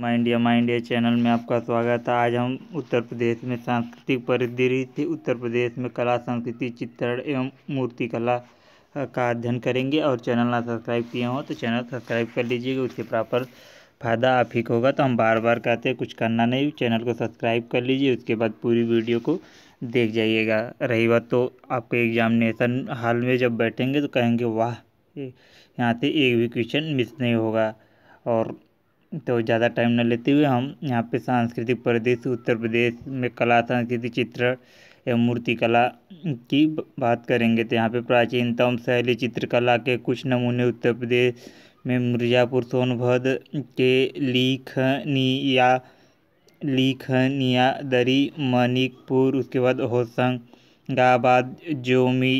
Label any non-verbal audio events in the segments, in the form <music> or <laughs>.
my India my India channel में आपका स्वागत है आज हम उत्तर प्रदेश में सांस्कृतिक परिदृश्य उत्तर प्रदेश में कला संस्कृति चित्रण एवं मूर्तिकला का अध्ययन करेंगे और चैनल ना सब्सक्राइब किए हों तो चैनल सब्सक्राइब कर लीजिएगा उससे प्रॉपर फ़ायदा आप ही होगा तो हम बार बार कहते हैं कुछ करना नहीं चैनल को सब्सक्राइब कर लीजिए उसके बाद पूरी वीडियो को देख जाइएगा रही बात तो आपको एग्जामिनेशन हाल में जब बैठेंगे तो कहेंगे वाह यहाँ से एक भी क्वेश्चन मिस नहीं होगा और तो ज़्यादा टाइम न लेते हुए हम यहाँ पे सांस्कृतिक प्रदेश उत्तर प्रदेश में कला सांस्कृतिक चित्र एवं मूर्तिकला की बात करेंगे तो यहाँ पे प्राचीनतम शैली चित्रकला के कुछ नमूने उत्तर प्रदेश में मिर्ज़ापुर सोनभद्र के लीखनिया लिखनिया दरी मणिकपुर उसके बाद होशंगाबाद जोमी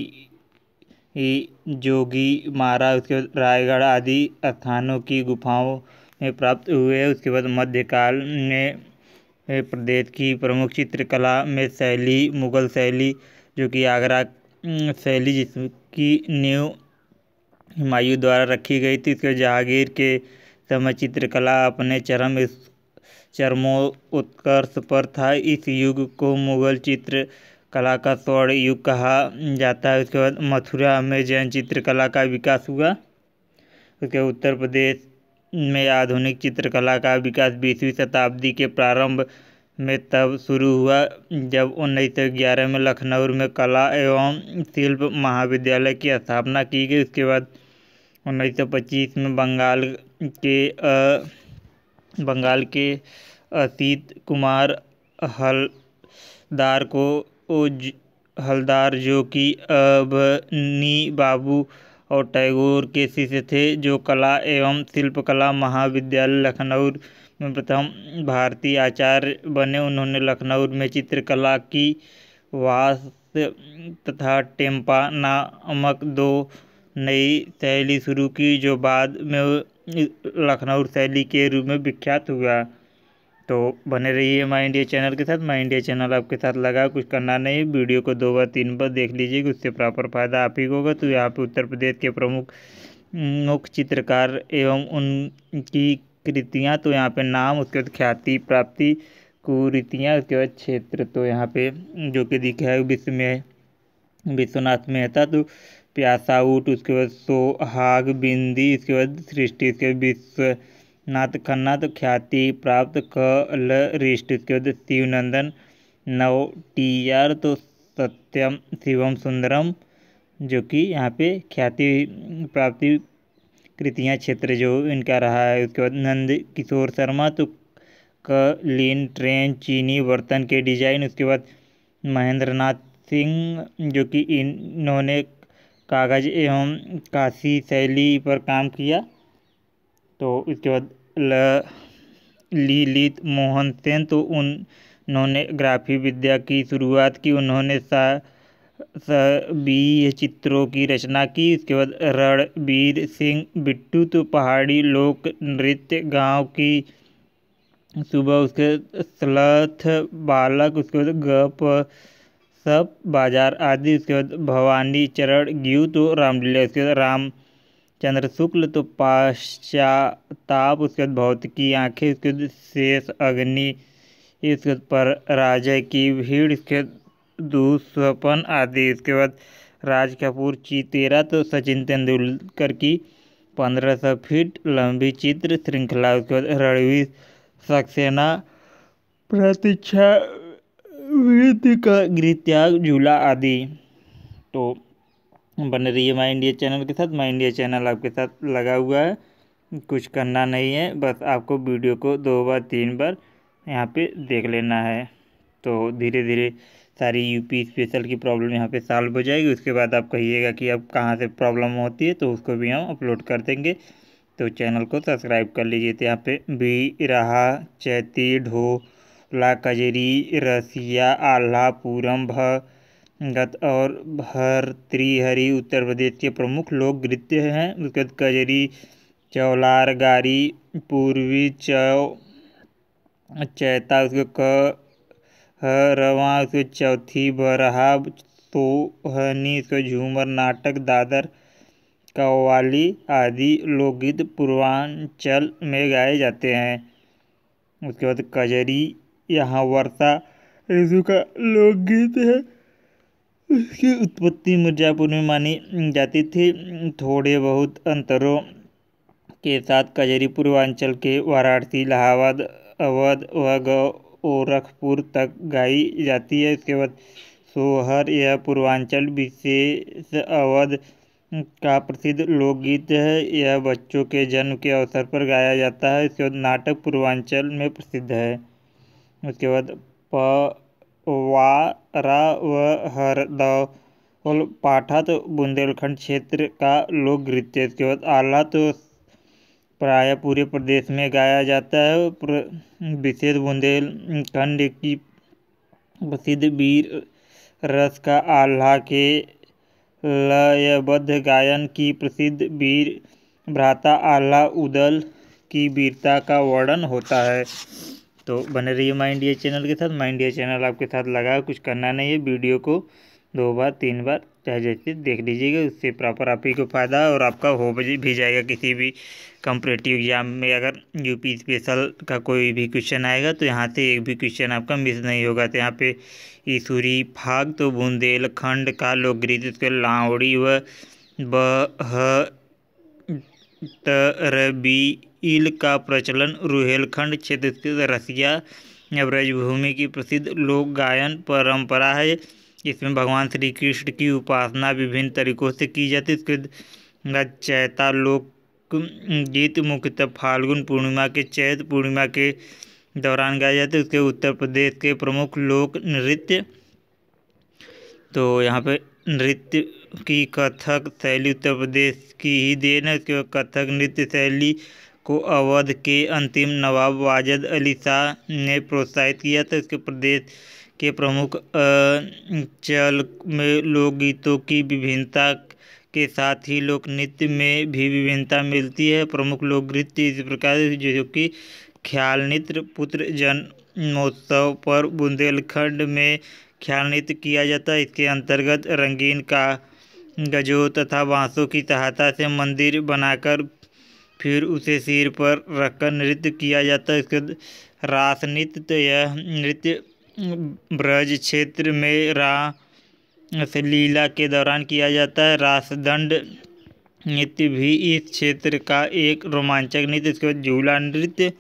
जोगी मारा उसके बाद रायगढ़ आदि स्थानों की गुफाओं प्राप्त हुए उसके बाद मध्यकाल में प्रदेश की प्रमुख चित्रकला में शैली मुगल शैली जो कि आगरा शैली जिसकी न्यू हिमायू द्वारा रखी गई थी उसके जहांगीर के समय चित्रकला अपने चरम चरमो उत्कर्ष पर था इस युग को मुगल चित्र कला का स्वर्ण युग कहा जाता है उसके बाद मथुरा में जैन चित्रकला का विकास हुआ उसके उत्तर प्रदेश में आधुनिक चित्रकला का विकास बीसवीं शताब्दी के प्रारंभ में तब शुरू हुआ जब उन्नीस सौ ग्यारह में लखनऊ में कला एवं शिल्प महाविद्यालय की स्थापना की गई उसके बाद उन्नीस सौ पच्चीस में बंगाल के आ, बंगाल के अतीत कुमार हलदार को हलदार जो कि अब नी बाबू और टैगोर के शिष्य थे जो कला एवं शिल्पकला महाविद्यालय लखनऊ में प्रथम भारतीय आचार्य बने उन्होंने लखनऊ में चित्रकला की वास तथा टेम्पा नामक दो नई शैली शुरू की जो बाद में लखनऊ शैली के रूप में विख्यात हुआ तो बने रहिए माई इंडिया चैनल के साथ माई इंडिया चैनल आपके साथ लगा कुछ करना नहीं वीडियो को दो बार तीन बार देख लीजिए कि उससे प्रॉपर फायदा आप ही को होगा तो यहाँ पे उत्तर प्रदेश के प्रमुख मुख्य चित्रकार एवं उनकी कृतियाँ तो यहाँ पे नाम उसके बाद ख्याति प्राप्ति कुरीतियाँ उसके बाद क्षेत्र तो यहाँ पे जो कि दिखा है विश्व में विश्वनाथ मेहता तो प्यासाउट उसके बाद सोहाग बिंदी इसके बाद सृष्टि इसके बाद विश्व नाथ खन्नाथ ख्याति प्राप्त कलरिस्ट उसके बाद टी आर तो सत्यम शिवम सुंदरम जो कि यहाँ पे ख्याति प्राप्ति कृतियाँ क्षेत्र जो इनका रहा है उसके बाद नंद किशोर शर्मा तो कलीन ट्रेन चीनी बर्तन के डिजाइन उसके बाद महेंद्र नाथ सिंह जो कि इन्होंने कागज़ एवं काशी शैली पर काम किया तो उसके बाद ल मोहन सेन तो उन्होंने ग्राफी विद्या की शुरुआत की उन्होंने सा सभी चित्रों की रचना की इसके बाद रणबीर सिंह बिट्टू तो पहाड़ी लोक नृत्य गांव की सुबह उसके स्लथ बालक उसके बाद गप सब बाजार आदि उसके बाद भवानी चरण ग्यू तो रामलीला उसके बाद राम चंद्र शुक्ल तो पाश्चाताप उसके बाद भौतिकी आँखें उसके बाद शेष अग्नि इसके बाद राजा की भीड़ इसके बाद दुस्वपन आदि इसके बाद राज कपूर तेरा तो सचिन तेंदुलकर की पंद्रह सौ फीट लंबी चित्र श्रृंखला उसके बाद रणवीर सक्सेना प्रतीक्षा वृत्ति का त्याग झूला आदि तो बने रहिए माई इंडिया चैनल के साथ माई इंडिया चैनल आपके साथ लगा हुआ है कुछ करना नहीं है बस आपको वीडियो को दो बार तीन बार यहाँ पे देख लेना है तो धीरे धीरे सारी यूपी स्पेशल की प्रॉब्लम यहाँ पे सॉल्व हो जाएगी उसके बाद आप कहिएगा कि अब कहाँ से प्रॉब्लम होती है तो उसको भी हम अपलोड कर देंगे तो चैनल को सब्सक्राइब कर लीजिए तो यहाँ पे बी रहा चैती ढोला कजरी रसिया आल्हापुरम भ गत और त्रिहरी उत्तर प्रदेश के प्रमुख लोक नृत्य हैं उसके बाद कजरी चौलार गारी पूर्वी चौ चैता उसके क रवा उसके चौथी बरहा सोहनी उसके झूमर नाटक दादर कव्वाली आदि लोकगीत पूर्वांचल में गाए जाते हैं उसके बाद कजरी यहाँ वर्षा ऋतु का लोकगीत है इसकी उत्पत्ति मिर्जापुर में मानी जाती थी थोड़े बहुत अंतरों के साथ कजरी पूर्वांचल के वाराणसी इलाहाबाद अवध व गोरखपुर तक गाई जाती है इसके बाद सोहर यह पूर्वांचल विशेष अवध का प्रसिद्ध लोकगीत है यह बच्चों के जन्म के अवसर पर गाया जाता है इसके बाद नाटक पूर्वांचल में प्रसिद्ध है उसके बाद प वारावहरदौल पाठात बुंदेलखंड क्षेत्र का लोक नृत्य है बाद तो प्राय पूरे प्रदेश में गाया जाता है विशेष बुंदेलखंड की प्रसिद्ध वीर रस का आल्हा के लयबद्ध गायन की प्रसिद्ध वीर भ्राता आल्हा उदल की वीरता का वर्णन होता है तो बने रहिए माई इंडिया चैनल के साथ माई इंडिया चैनल आपके साथ लगा कुछ करना नहीं है वीडियो को दो बार तीन बार चाहे जैसे देख लीजिएगा उससे प्रॉपर आप ही को फ़ायदा और आपका हो भी जाएगा किसी भी कंपटेटिव एग्ज़ाम में अगर यूपी स्पेशल का कोई भी क्वेश्चन आएगा तो यहाँ से एक भी क्वेश्चन आपका मिस नहीं होगा तो यहाँ पे ईसूरी फाग तो बुंदेलखंड का गृत उसके लाओड़ी व बी ईल का प्रचलन रुहेलखंड क्षेत्र स्थित रसिया ब्रजभूमि की प्रसिद्ध लोक गायन परंपरा है इसमें भगवान श्री कृष्ण की उपासना विभिन्न तरीकों से की जाती है इसके चैता लोक गीत मुख्यतः फाल्गुन पूर्णिमा के चैत पूर्णिमा के दौरान जाता जाते उसके उत्तर प्रदेश के प्रमुख लोक नृत्य तो यहाँ पे नृत्य की कथक शैली उत्तर प्रदेश की ही देन है उसके बाद कथक नृत्य शैली को अवध के अंतिम नवाब वाजद अली शाह ने प्रोत्साहित किया था इसके प्रदेश के प्रमुख चल में लोकगीतों की विभिन्नता के साथ ही लोक नृत्य में भी विभिन्नता मिलती है प्रमुख लोक नृत्य इस प्रकार जो कि ख्याल नृत्य पुत्र जन्मोत्सव पर बुंदेलखंड में ख्याल नृत्य किया जाता है इसके अंतर्गत रंगीन का गजों तथा बांसों की सहायता से मंदिर बनाकर फिर उसे सिर पर रखकर नृत्य किया जाता है इसके रास नृत्य तो यह नृत्य ब्रज क्षेत्र में रास लीला के दौरान किया जाता है रासदंड नृत्य भी इस क्षेत्र का एक रोमांचक नृत्य इसके बाद झूला नृत्य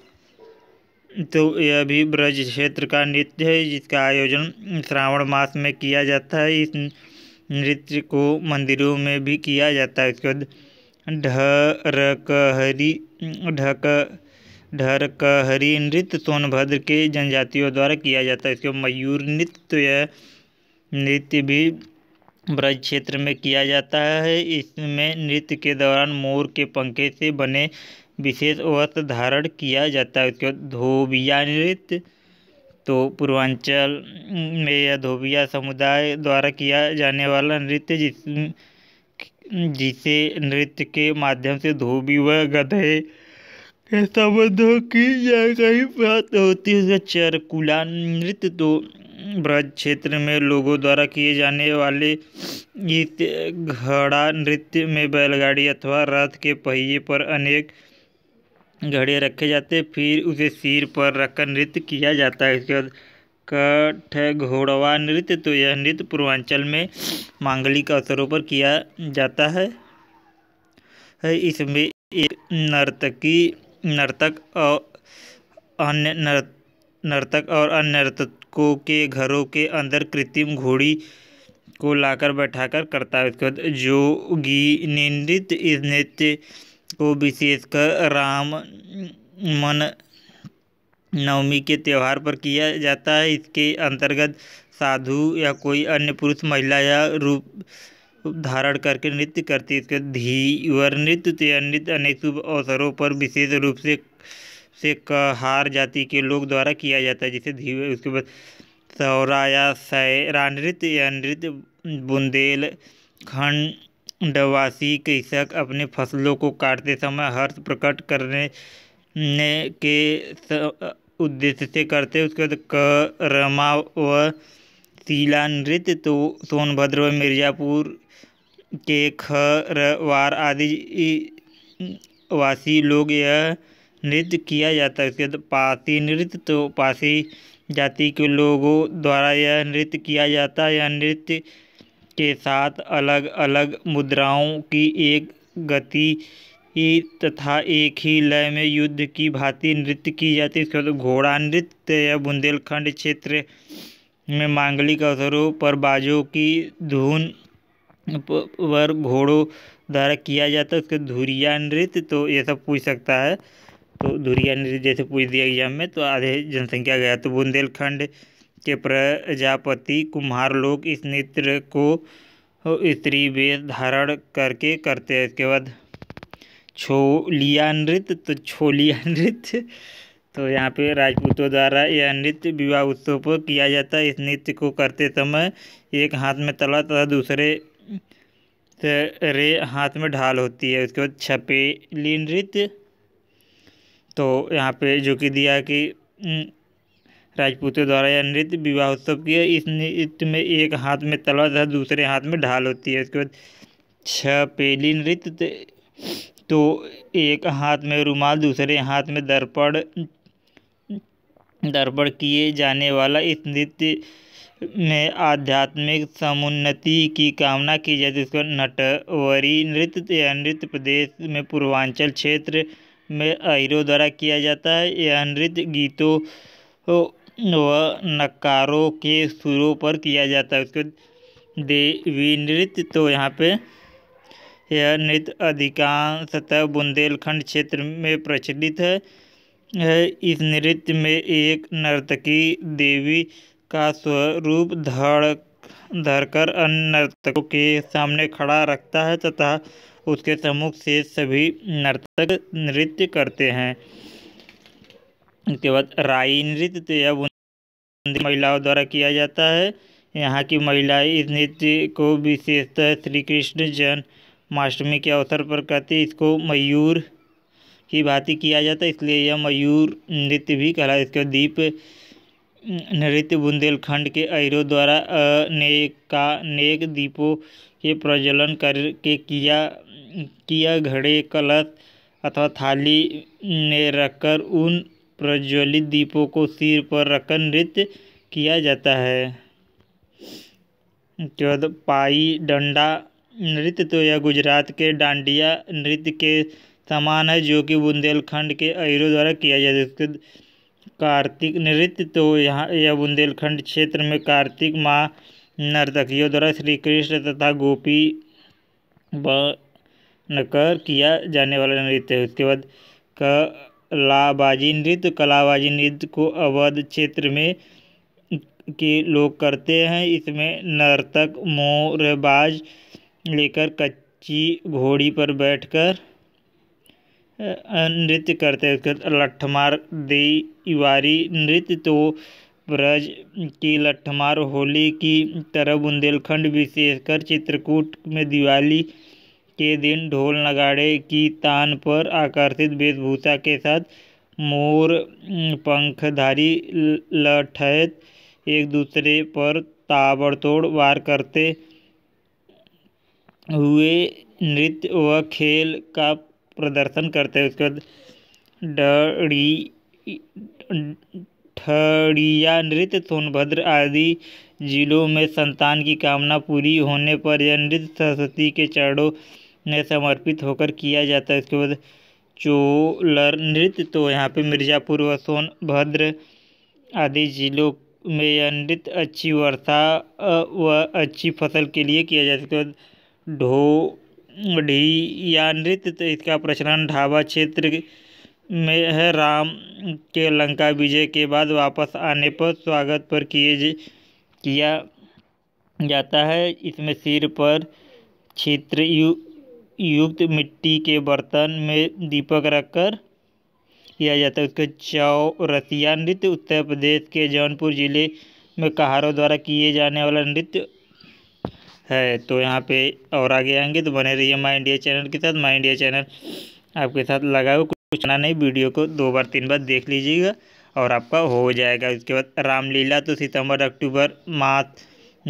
तो यह भी ब्रज क्षेत्र का नृत्य है जिसका आयोजन श्रावण मास में किया जाता है इस नृत्य को मंदिरों में भी किया जाता है इसके बाद ढरकहरी ढक ढरकहरी नृत्य सोनभद्र के जनजातियों द्वारा किया जाता है इसके मयूर नृत्य नृत्य भी ब्रज क्षेत्र में किया जाता है इसमें नृत्य के दौरान मोर के पंखे से बने विशेष वस्त्र धारण किया जाता है उसके बाद धोबिया नृत्य तो पूर्वांचल में यह धोबिया समुदाय द्वारा किया जाने वाला नृत्य जिस जिसे नृत्य के माध्यम से धोबी व गधे के संबंधों की जानकारी प्राप्त होती है चरकुला नृत्य तो ब्रज क्षेत्र में लोगों द्वारा किए जाने वाले गीत घड़ा नृत्य में बैलगाड़ी अथवा रथ के पहिए पर अनेक घड़े रखे जाते फिर उसे सिर पर रखकर नृत्य किया जाता है इसके बाद घोड़वा नृत्य तो यह नृत्य पूर्वांचल में मांगलिक अवसरों पर किया जाता है इसमें एक नर्तकी नर्तक और अन्य नर्तक और अन्य नर्तकों के घरों के अंदर कृत्रिम घोड़ी को लाकर बैठाकर करता है उसके बाद जोगी नृत्य इस नृत्य को विशेषकर राम मन नवमी के त्यौहार पर किया जाता है इसके अंतर्गत साधु या कोई अन्य पुरुष महिला या रूप धारण करके नृत्य करती है धीवर नृत्य या नृत्य अनेक शुभ अवसरों पर विशेष रूप से से कहार जाति के लोग द्वारा किया जाता है जिसे धीवर उसके बाद सौरा या सैरा नृत्य या नृत्य खंडवासी कृषक अपने फसलों को काटते समय हर्ष प्रकट करने ने के उद्देश्य से करते हैं उसके बाद करमा व शिला नृत्य तो सोनभद्र व मिर्ज़ापुर के खरवार आदि वासी लोग यह नृत्य किया जाता है उसके बाद पासी नृत्य तो पासी जाति के लोगों द्वारा यह नृत्य किया जाता है यह नृत्य के साथ अलग अलग मुद्राओं की एक गति ही तथा एक ही लय में युद्ध की भांति नृत्य की जाती है इसके बाद घोड़ा नृत्य या बुंदेलखंड क्षेत्र में मांगलिक अवसरों पर बाजों की धुन पर घोड़ों द्वारा किया जाता है उसके धुरिया नृत्य तो ये सब पूछ सकता है तो धुरिया नृत्य जैसे पूछ दिया एग्जाम में तो आधे जनसंख्या गया तो बुंदेलखंड के प्रजापति कुम्हार लोग इस नृत्य को स्त्री वेश धारण करके करते हैं इसके बाद छोलिया नृत्य तो छोलिया <laughs> नृत्य तो यहाँ पे राजपूतों द्वारा यह नृत्य विवाह उत्सव पर किया जाता है इस नृत्य को करते समय एक हाथ में तला तथा दूसरे रे हाथ में ढाल होती है उसके बाद छपेली नृत्य तो यहाँ पे जो कि दिया कि राजपूतों द्वारा यह नृत्य विवाह उत्सव किया इस नृत्य में एक हाथ में तला तथा दूसरे हाथ में ढाल होती है उसके बाद छपेली नृत्य तो तो एक हाथ में रुमाल दूसरे हाथ में दर्पण दर्पण किए जाने वाला इस नृत्य में आध्यात्मिक समुन्नति की कामना की जाती है इसको नटवरी नृत्य यह नृत्य प्रदेश में पूर्वांचल क्षेत्र में अहिरो द्वारा किया जाता है यह नृत्य गीतों व नकारों के सुरों पर किया जाता है उसके देवी नृत्य तो यहाँ पे यह नृत्य अधिकांशतः बुंदेलखंड क्षेत्र में प्रचलित है इस नृत्य में एक नर्तकी देवी का स्वरूप धड़ धरकर अन्य नर्तकों के सामने खड़ा रखता है तथा उसके सम्मुख से सभी नर्तक नृत्य करते हैं इसके बाद राई नृत्य तो यह महिलाओं द्वारा किया जाता है यहाँ की महिलाएं इस नृत्य को विशेषतः श्री कृष्ण जन्म महाअष्टमी के अवसर पर कहते इसको मयूर की भांति किया जाता है इसलिए यह मयूर नृत्य भी कहला इसके दीप नृत्य बुंदेलखंड के अहिरो द्वारा नेक का नेक दीपों के प्रज्वलन करके किया किया घड़े कलश अथवा थाली ने रखकर उन प्रज्वलित दीपों को सिर पर रखकर नृत्य किया जाता है चौदह पाई डंडा नृत्य तो यह गुजरात के डांडिया नृत्य के समान है जो कि बुंदेलखंड के अहिरों द्वारा किया जाता है उसके कार्तिक नृत्य तो यहाँ यह बुंदेलखंड क्षेत्र में कार्तिक माँ नर्तकियों द्वारा श्री कृष्ण तथा गोपी बनकर किया जाने वाला नृत्य है उसके बाद कलाबाजी नृत्य कलाबाजी नृत्य को अवध क्षेत्र में के लोग करते हैं इसमें नर्तक मोरबाज लेकर कच्ची घोड़ी पर बैठकर नृत्य करते लठमार देवारी नृत्य तो ब्रज की लठमार होली की तरह बुंदेलखंड विशेषकर चित्रकूट में दिवाली के दिन ढोल नगाड़े की तान पर आकर्षित वेशभूषा के साथ मोर पंखधारी लठैत एक दूसरे पर ताबड़तोड़ वार करते हुए नृत्य व खेल का प्रदर्शन करते हैं उसके बाद ठड़िया नृत्य सोनभद्र आदि जिलों में संतान की कामना पूरी होने पर यह नृत्य सरस्वती के चरणों में समर्पित होकर किया जाता है उसके बाद चोलर नृत्य तो यहाँ पे मिर्ज़ापुर व सोनभद्र आदि जिलों में यह नृत्य अच्छी वर्षा व अच्छी फसल के लिए किया जाता है उसके बाद ढो या नृत्य तो इसका प्रचलन ढाबा क्षेत्र में है राम के लंका विजय के बाद वापस आने पर स्वागत पर किए किया जाता है इसमें सिर पर क्षेत्र यु, युक्त मिट्टी के बर्तन में दीपक रखकर किया जाता है उसके चौरसिया नृत्य उत्तर प्रदेश के जौनपुर जिले में कहारों द्वारा किए जाने वाला नृत्य है तो यहाँ पे और आगे आएंगे तो बने रहिए माई इंडिया चैनल के साथ माई इंडिया चैनल आपके साथ लगा हुआ कुछ ना नहीं वीडियो को दो बार तीन बार देख लीजिएगा और आपका हो जाएगा उसके बाद रामलीला तो सितंबर अक्टूबर माह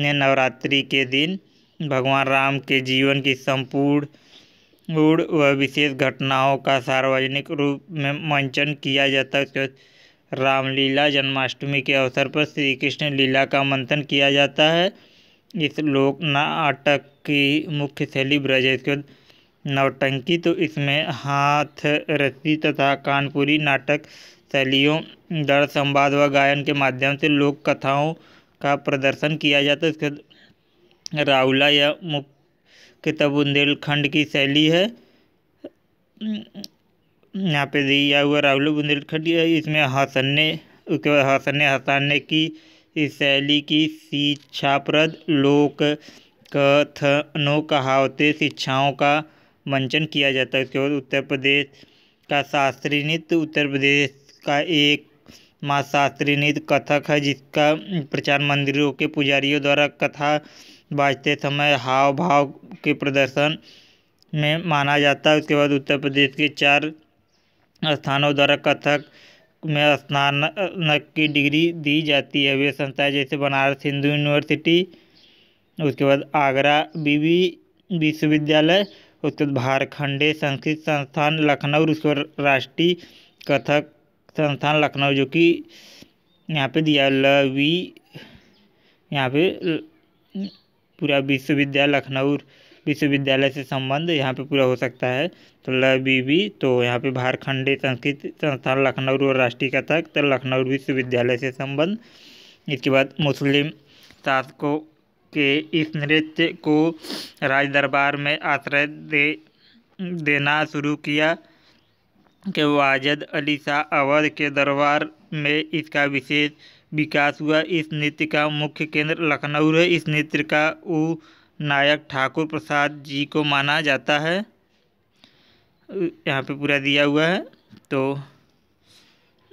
ने नवरात्रि के दिन भगवान राम के जीवन की संपूर्ण गुण व विशेष घटनाओं का सार्वजनिक रूप में मंचन किया जाता है उसके बाद रामलीला जन्माष्टमी के अवसर पर श्री कृष्ण लीला का मंथन किया जाता है इस लोक नाटक की मुख्य शैली ब्रज है इसके बाद नवटंकी तो इसमें हाथ रस्सी तथा कानपुरी नाटक शैलियों दर संवाद व गायन के माध्यम से लोक कथाओं का प्रदर्शन किया जाता है इसके बाद रावला या मुख्यतः बुंदेलखंड की शैली है यहाँ पे दिया हुआ रावला बुंदेलखंड इसमें हसन्ने उसके बाद हंसने हंसाने की शैली की शिक्षाप्रद लोक कथनों कहावते शिक्षाओं का मंचन किया जाता है उसके बाद उत्तर प्रदेश का शास्त्रीय नृत्य उत्तर प्रदेश का एक माँ शास्त्रीय नृत्य कथक है जिसका प्रचार मंदिरों के पुजारियों द्वारा कथा बाजते समय हाव भाव के प्रदर्शन में माना जाता है उसके बाद उत्तर प्रदेश के चार स्थानों द्वारा कथक में स्नानक की डिग्री दी जाती है वे संस्थाएं जैसे बनारस हिंदू यूनिवर्सिटी उसके बाद आगरा बीबी विश्वविद्यालय उसके बाद भारखंडे संस्कृत संस्थान लखनऊ उसके बाद राष्ट्रीय कथक संस्थान लखनऊ जो कि यहाँ पे दिया लवी यहाँ पे पूरा विश्वविद्यालय लखनऊ विश्वविद्यालय से संबंध यहाँ पे पूरा हो सकता है तो ल बी तो यहाँ पे भारखंडे संस्कृत संस्थान लखनऊ और राष्ट्रीय कथक तो लखनऊ विश्वविद्यालय से संबंध इसके बाद मुस्लिम शासकों के इस नृत्य को राज दरबार में आश्रय दे देना शुरू किया के वाजद अली शाह अवध के दरबार में इसका विशेष विकास हुआ इस नृत्य का मुख्य केंद्र लखनऊ है इस नृत्य का उ नायक ठाकुर प्रसाद जी को माना जाता है यहाँ पे पूरा दिया हुआ है तो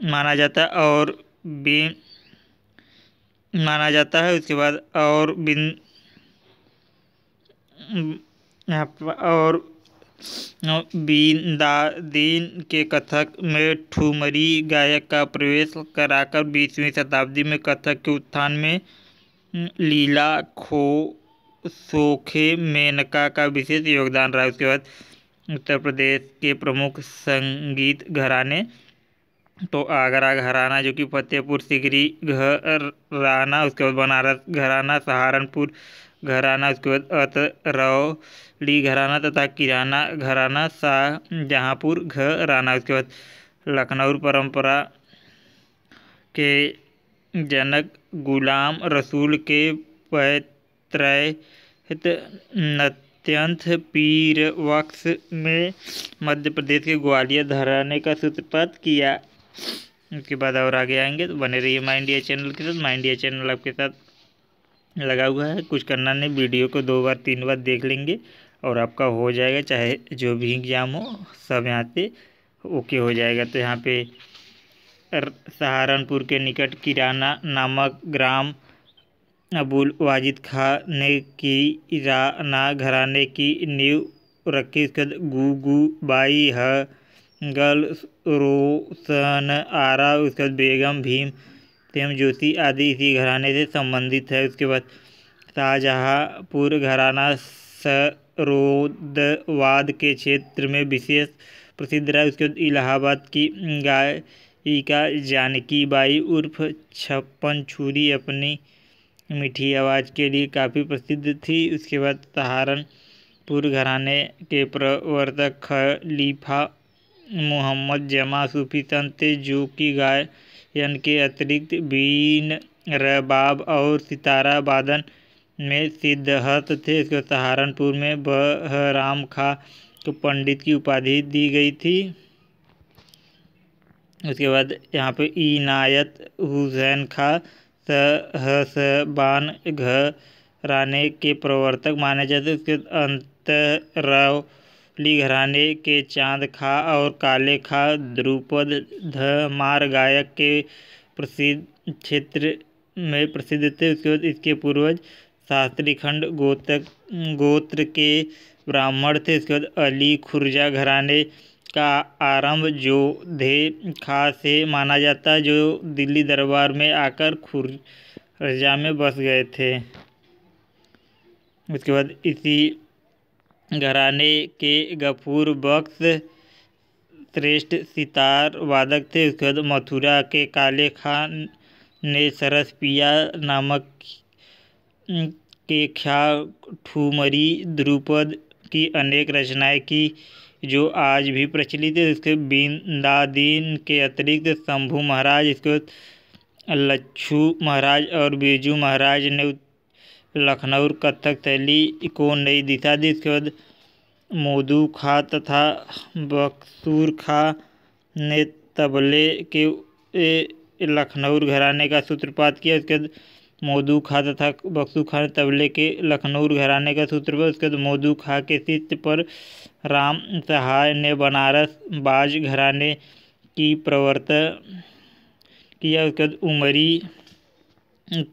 माना जाता है और बी माना जाता है उसके बाद और बिन यहाँ पर और बिंदा दीन के कथक में ठुमरी गायक का प्रवेश कराकर बीसवीं शताब्दी में कथक के उत्थान में लीला खो सोखे मेनका का विशेष योगदान रहा उसके बाद उत्तर प्रदेश के प्रमुख संगीत घराने तो आगरा घराना जो कि फतेहपुर सिकरी घराना उसके बाद बनारस घराना सहारनपुर घराना उसके बाद अतरौली घराना तथा किराना घराना शाहजहाँपुर घराना उसके बाद लखनऊ परंपरा के जनक गुलाम रसूल के पैत्रैत अत्यंत पीर वक्स में मध्य प्रदेश के ग्वालियर धराने का सूत्रपात किया उसके बाद और आगे आएंगे तो बने रहिए माइंड इंडिया चैनल के साथ माइंड इंडिया चैनल आपके साथ लगा हुआ है कुछ करना नहीं वीडियो को दो बार तीन बार देख लेंगे और आपका हो जाएगा चाहे जो भी एग्ज़ाम हो सब यहाँ से ओके हो जाएगा तो यहाँ पे सहारनपुर के निकट किराना नामक ग्राम अबुल वाजिद खान ने राना घराने की नींव रखी संत गूगूबाई हगल रोशन आरा उसके बाद बेगम भीम प्रेम जोशी आदि इसी घराने से संबंधित है उसके बाद शाहजहाँपुर घराना सरोदवाद के क्षेत्र में विशेष प्रसिद्ध रहा उसके बाद इलाहाबाद की गायिका जानकी बाई उर्फ छप्पन छुरी अपनी मीठी आवाज़ के लिए काफ़ी प्रसिद्ध थी उसके बाद सहारनपुर घराने के प्रवर्तक खलीफा मोहम्मद जमा सूफी संत थे जो कि गायन के अतिरिक्त बीन रबाब और सितारा वादन में सिद्धहत थे इसको सहारनपुर में बहराम खा को पंडित की उपाधि दी गई थी उसके बाद यहाँ पे इनायत हुसैन खा स घराने के प्रवर्तक माने जाते उसके अंतरावली घराने के चांद खा और काले खा ध्रुपद धमार गायक के प्रसिद्ध क्षेत्र में प्रसिद्ध थे उसके बाद इसके पूर्वज शास्त्री खंड गोत्र गोत्र के ब्राह्मण थे उसके बाद अली खुर्जा घराने का आरंभ जोधे खां से माना जाता है जो दिल्ली दरबार में आकर खुरजा में बस गए थे उसके बाद इसी घराने के गफूर बख्स श्रेष्ठ सितार वादक थे उसके बाद मथुरा के काले खान ने सरस पिया नामक के ख्या ठुमरी द्रुपद की अनेक रचनाएं की जो आज भी प्रचलित है इसके बिंदादीन के अतिरिक्त शंभू महाराज इसके लच्छू महाराज और बिरजू महाराज ने लखनऊ कथक शैली को नई दिशा दी इसके बाद मोदू खा तथा बक्सूर खां ने तबले के लखनऊ घराने का सूत्रपात किया उसके बाद मोदू खा तथा बक्सू खान तबले के लखनऊ घराने का सूत्र पर उसके बाद मोदू खा के शिष्य पर राम सहाय ने बनारस बाज घराने की प्रवर्त किया उसके बाद उमरी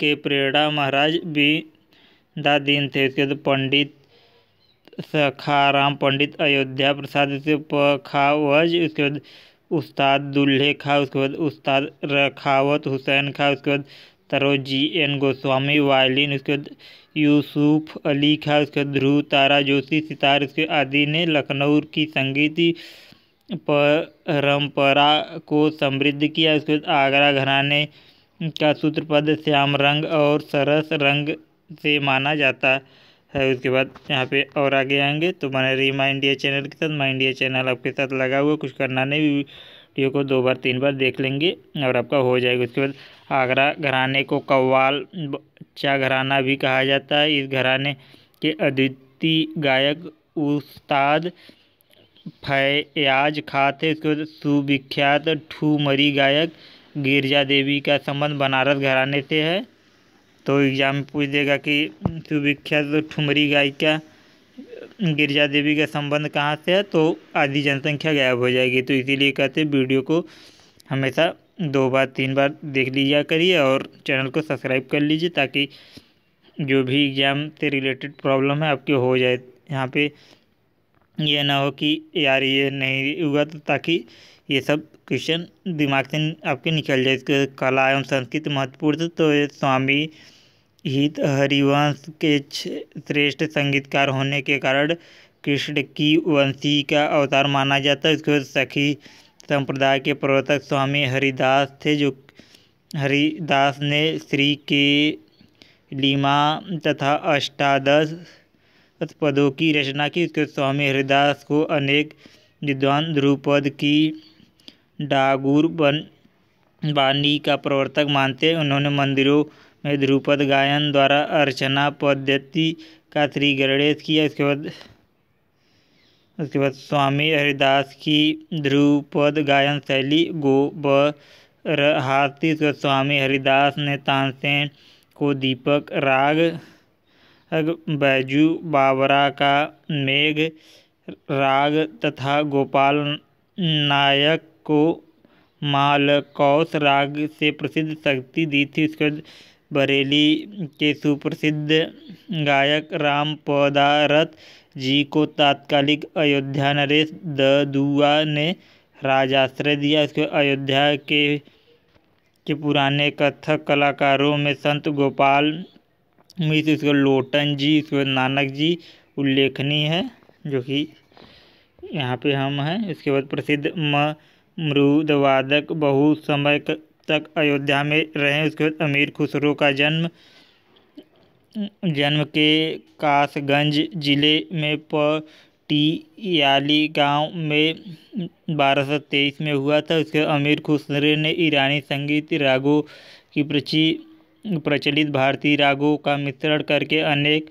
के प्रेरणा महाराज भी दा दिन थे उसके बाद पंडित सखाराम पंडित अयोध्या प्रसाद उसके पखावज उसके बाद उस्ताद दुल्हे खा उसके बाद उस्ताद रखावत हुसैन खा उसके बाद सरोजी एन गोस्वामी वायलिन उसके बाद यूसुफ अली खा उसके बाद ध्रुव तारा जोशी सितार उसके आदि ने लखनऊ की संगीत परंपरा को समृद्ध किया उसके बाद आगरा घराने का सूत्रपद श्याम रंग और सरस रंग से माना जाता है उसके बाद यहाँ पे और आगे आएंगे तो मैंने रही माई इंडिया चैनल के साथ माई इंडिया चैनल आपके साथ लगा हुआ कुछ करना नहीं वीडियो को दो बार तीन बार देख लेंगे और आपका हो जाएगा उसके बाद आगरा घराने को कव्वाल बच्चा घराना भी कहा जाता है इस घराने के अद्वितीय गायक उस्ताद फयाज खा थे उसके सुविख्यात ठूमरी गायक गिरजा देवी का संबंध बनारस घराने से है तो एग्ज़ाम में पूछ देगा कि सुविख्यात ठुमरी गायिका गिरजा देवी का संबंध कहाँ से है तो आधी जनसंख्या गायब हो जाएगी तो इसीलिए कहते वीडियो को हमेशा दो बार तीन बार देख लिया करिए और चैनल को सब्सक्राइब कर लीजिए ताकि जो भी एग्ज़ाम से रिलेटेड प्रॉब्लम है आपके हो जाए यहाँ पे ये ना हो कि यार ये नहीं हुआ तो ताकि ये सब क्वेश्चन दिमाग से आपके निकल जाए इसके कला एवं संस्कृत महत्वपूर्ण तो ये स्वामी हित हरिवंश के श्रेष्ठ संगीतकार होने के कारण कृष्ण की वंशी का अवतार माना जाता है उसके बाद सखी संप्रदाय के प्रवर्तक स्वामी हरिदास थे जो हरिदास ने श्री के लीमा तथा अष्टादश पदों की रचना की उसके स्वामी हरिदास को अनेक विद्वान ध्रुपद की डागुर बन वाणी का प्रवर्तक मानते हैं उन्होंने मंदिरों में ध्रुपद गायन द्वारा अर्चना पद्धति का श्री गणेश किया इसके बाद उसके बाद स्वामी हरिदास की ध्रुपद गायन शैली गोबरहासी उसके बाद स्वामी हरिदास ने तानसेन को दीपक राग बैजू बाबरा का मेघ राग तथा गोपाल नायक को मालकौश राग से प्रसिद्ध शक्ति दी थी उसके बरेली के सुप्रसिद्ध गायक राम पदारथ जी को तात्कालिक अयोध्या नरेश ददुआ ने राजाश्रय दिया उसके अयोध्या के के पुराने कथक कलाकारों में संत गोपाल मिश्र उसके लोटन जी उसके नानक जी उल्लेखनीय है जो कि यहाँ पे हम हैं इसके बाद प्रसिद्ध मृदवादक बहुत समय तक अयोध्या में रहे उसके बाद अमीर खुसरो का जन्म जन्म के कासगंज जिले में पटियाली गांव में बारह सौ तेईस में हुआ था उसके अमीर खुसरे ने ईरानी संगीत रागों की प्रचि प्रचलित भारतीय रागों का मिश्रण करके अनेक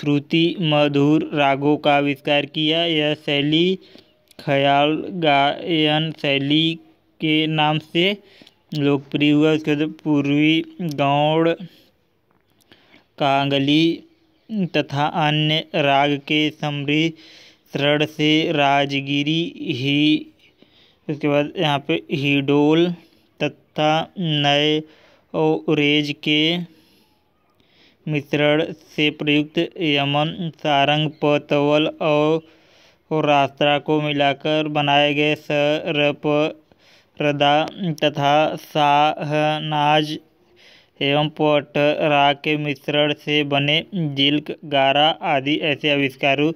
श्रुति मधुर रागों का आविष्कार किया यह शैली ख्याल गायन शैली के नाम से लोकप्रिय हुआ उसके बाद पूर्वी गौड़ कांगली तथा अन्य राग के सम्मिश्रण से राजगिरी ही उसके बाद यहाँ पे हिडोल तथा नए ओरेज के मिश्रण से प्रयुक्त यमन सारंग पतवल और, रास्त्रा को मिलाकर बनाए गए सरपरदा तथा साहनाज एवं पटरा के मिश्रण से बने जिल्क गारा आदि ऐसे आविष्कारों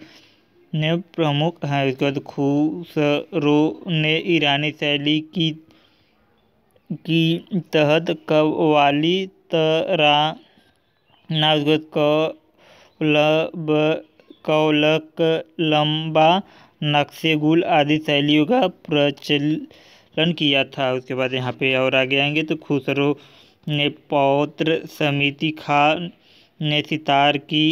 ने प्रमुख हैं उसके बाद खुसरो ने ईरानी शैली की की तहत कवाली ना उसके बाद कौलब कौलक लंबा नक्शे गुल आदि शैलियों का प्रचलन किया था उसके बाद यहाँ पे और आगे आएंगे तो खुसरो ने पौत्र समिति खान ने सितार की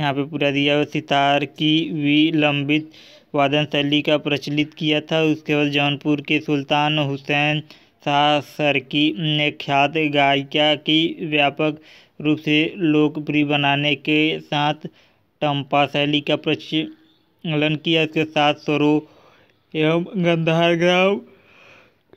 यहाँ पे पूरा दिया हुआ सितार की विलंबित वादन शैली का प्रचलित किया था उसके बाद जौनपुर के सुल्तान हुसैन शाह सरकी ने ख्यात गायिका की व्यापक रूप से लोकप्रिय बनाने के साथ टम्पा शैली का प्रचलन किया इसके साथ स्वरो एवं गंधार ग्राम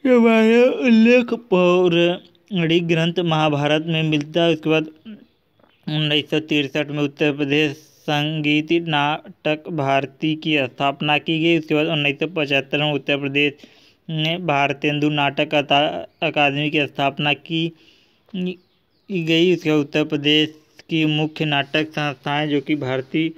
के बारे उल्लेख पौराणिक ग्रंथ महाभारत में मिलता है उसके बाद उन्नीस सौ तिरसठ में उत्तर प्रदेश संगीत नाटक भारती की स्थापना की गई उसके बाद उन्नीस सौ पचहत्तर में उत्तर प्रदेश ने भारतेंदु नाटक अकादमी की स्थापना की गई उसके बाद उत्तर प्रदेश की मुख्य नाटक संस्थाएं जो कि भारतीय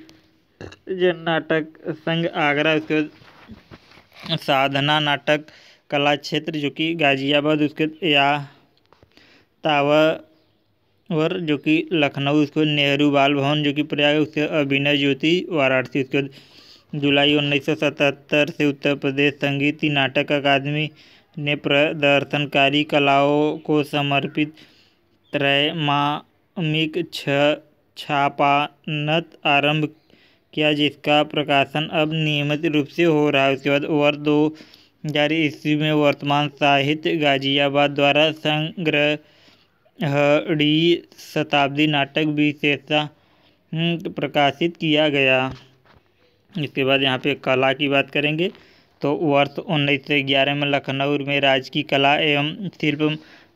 जन नाटक संघ आगरा उसके बाद साधना नाटक कला क्षेत्र जो कि गाज़ियाबाद उसके या तावर जो कि लखनऊ उसके नेहरू बाल भवन जो कि प्रयाग उसके अभिनय ज्योति वाराणसी उसके जुलाई उन्नीस सौ सतहत्तर से उत्तर प्रदेश संगीत नाटक अकादमी ने प्रदर्शनकारी कलाओं को समर्पित त्रैमामिक छापानत आरंभ किया जिसका प्रकाशन अब नियमित रूप से हो रहा है उसके बाद वर्ष दो जारी ईस्वी में वर्तमान साहित्य गाजियाबाद द्वारा संग्रहणी शताब्दी नाटक विशेषता हम्म, प्रकाशित किया गया इसके बाद यहाँ पे कला की बात करेंगे तो वर्ष उन्नीस सौ ग्यारह में लखनऊ में राजकीय कला एवं शिल्प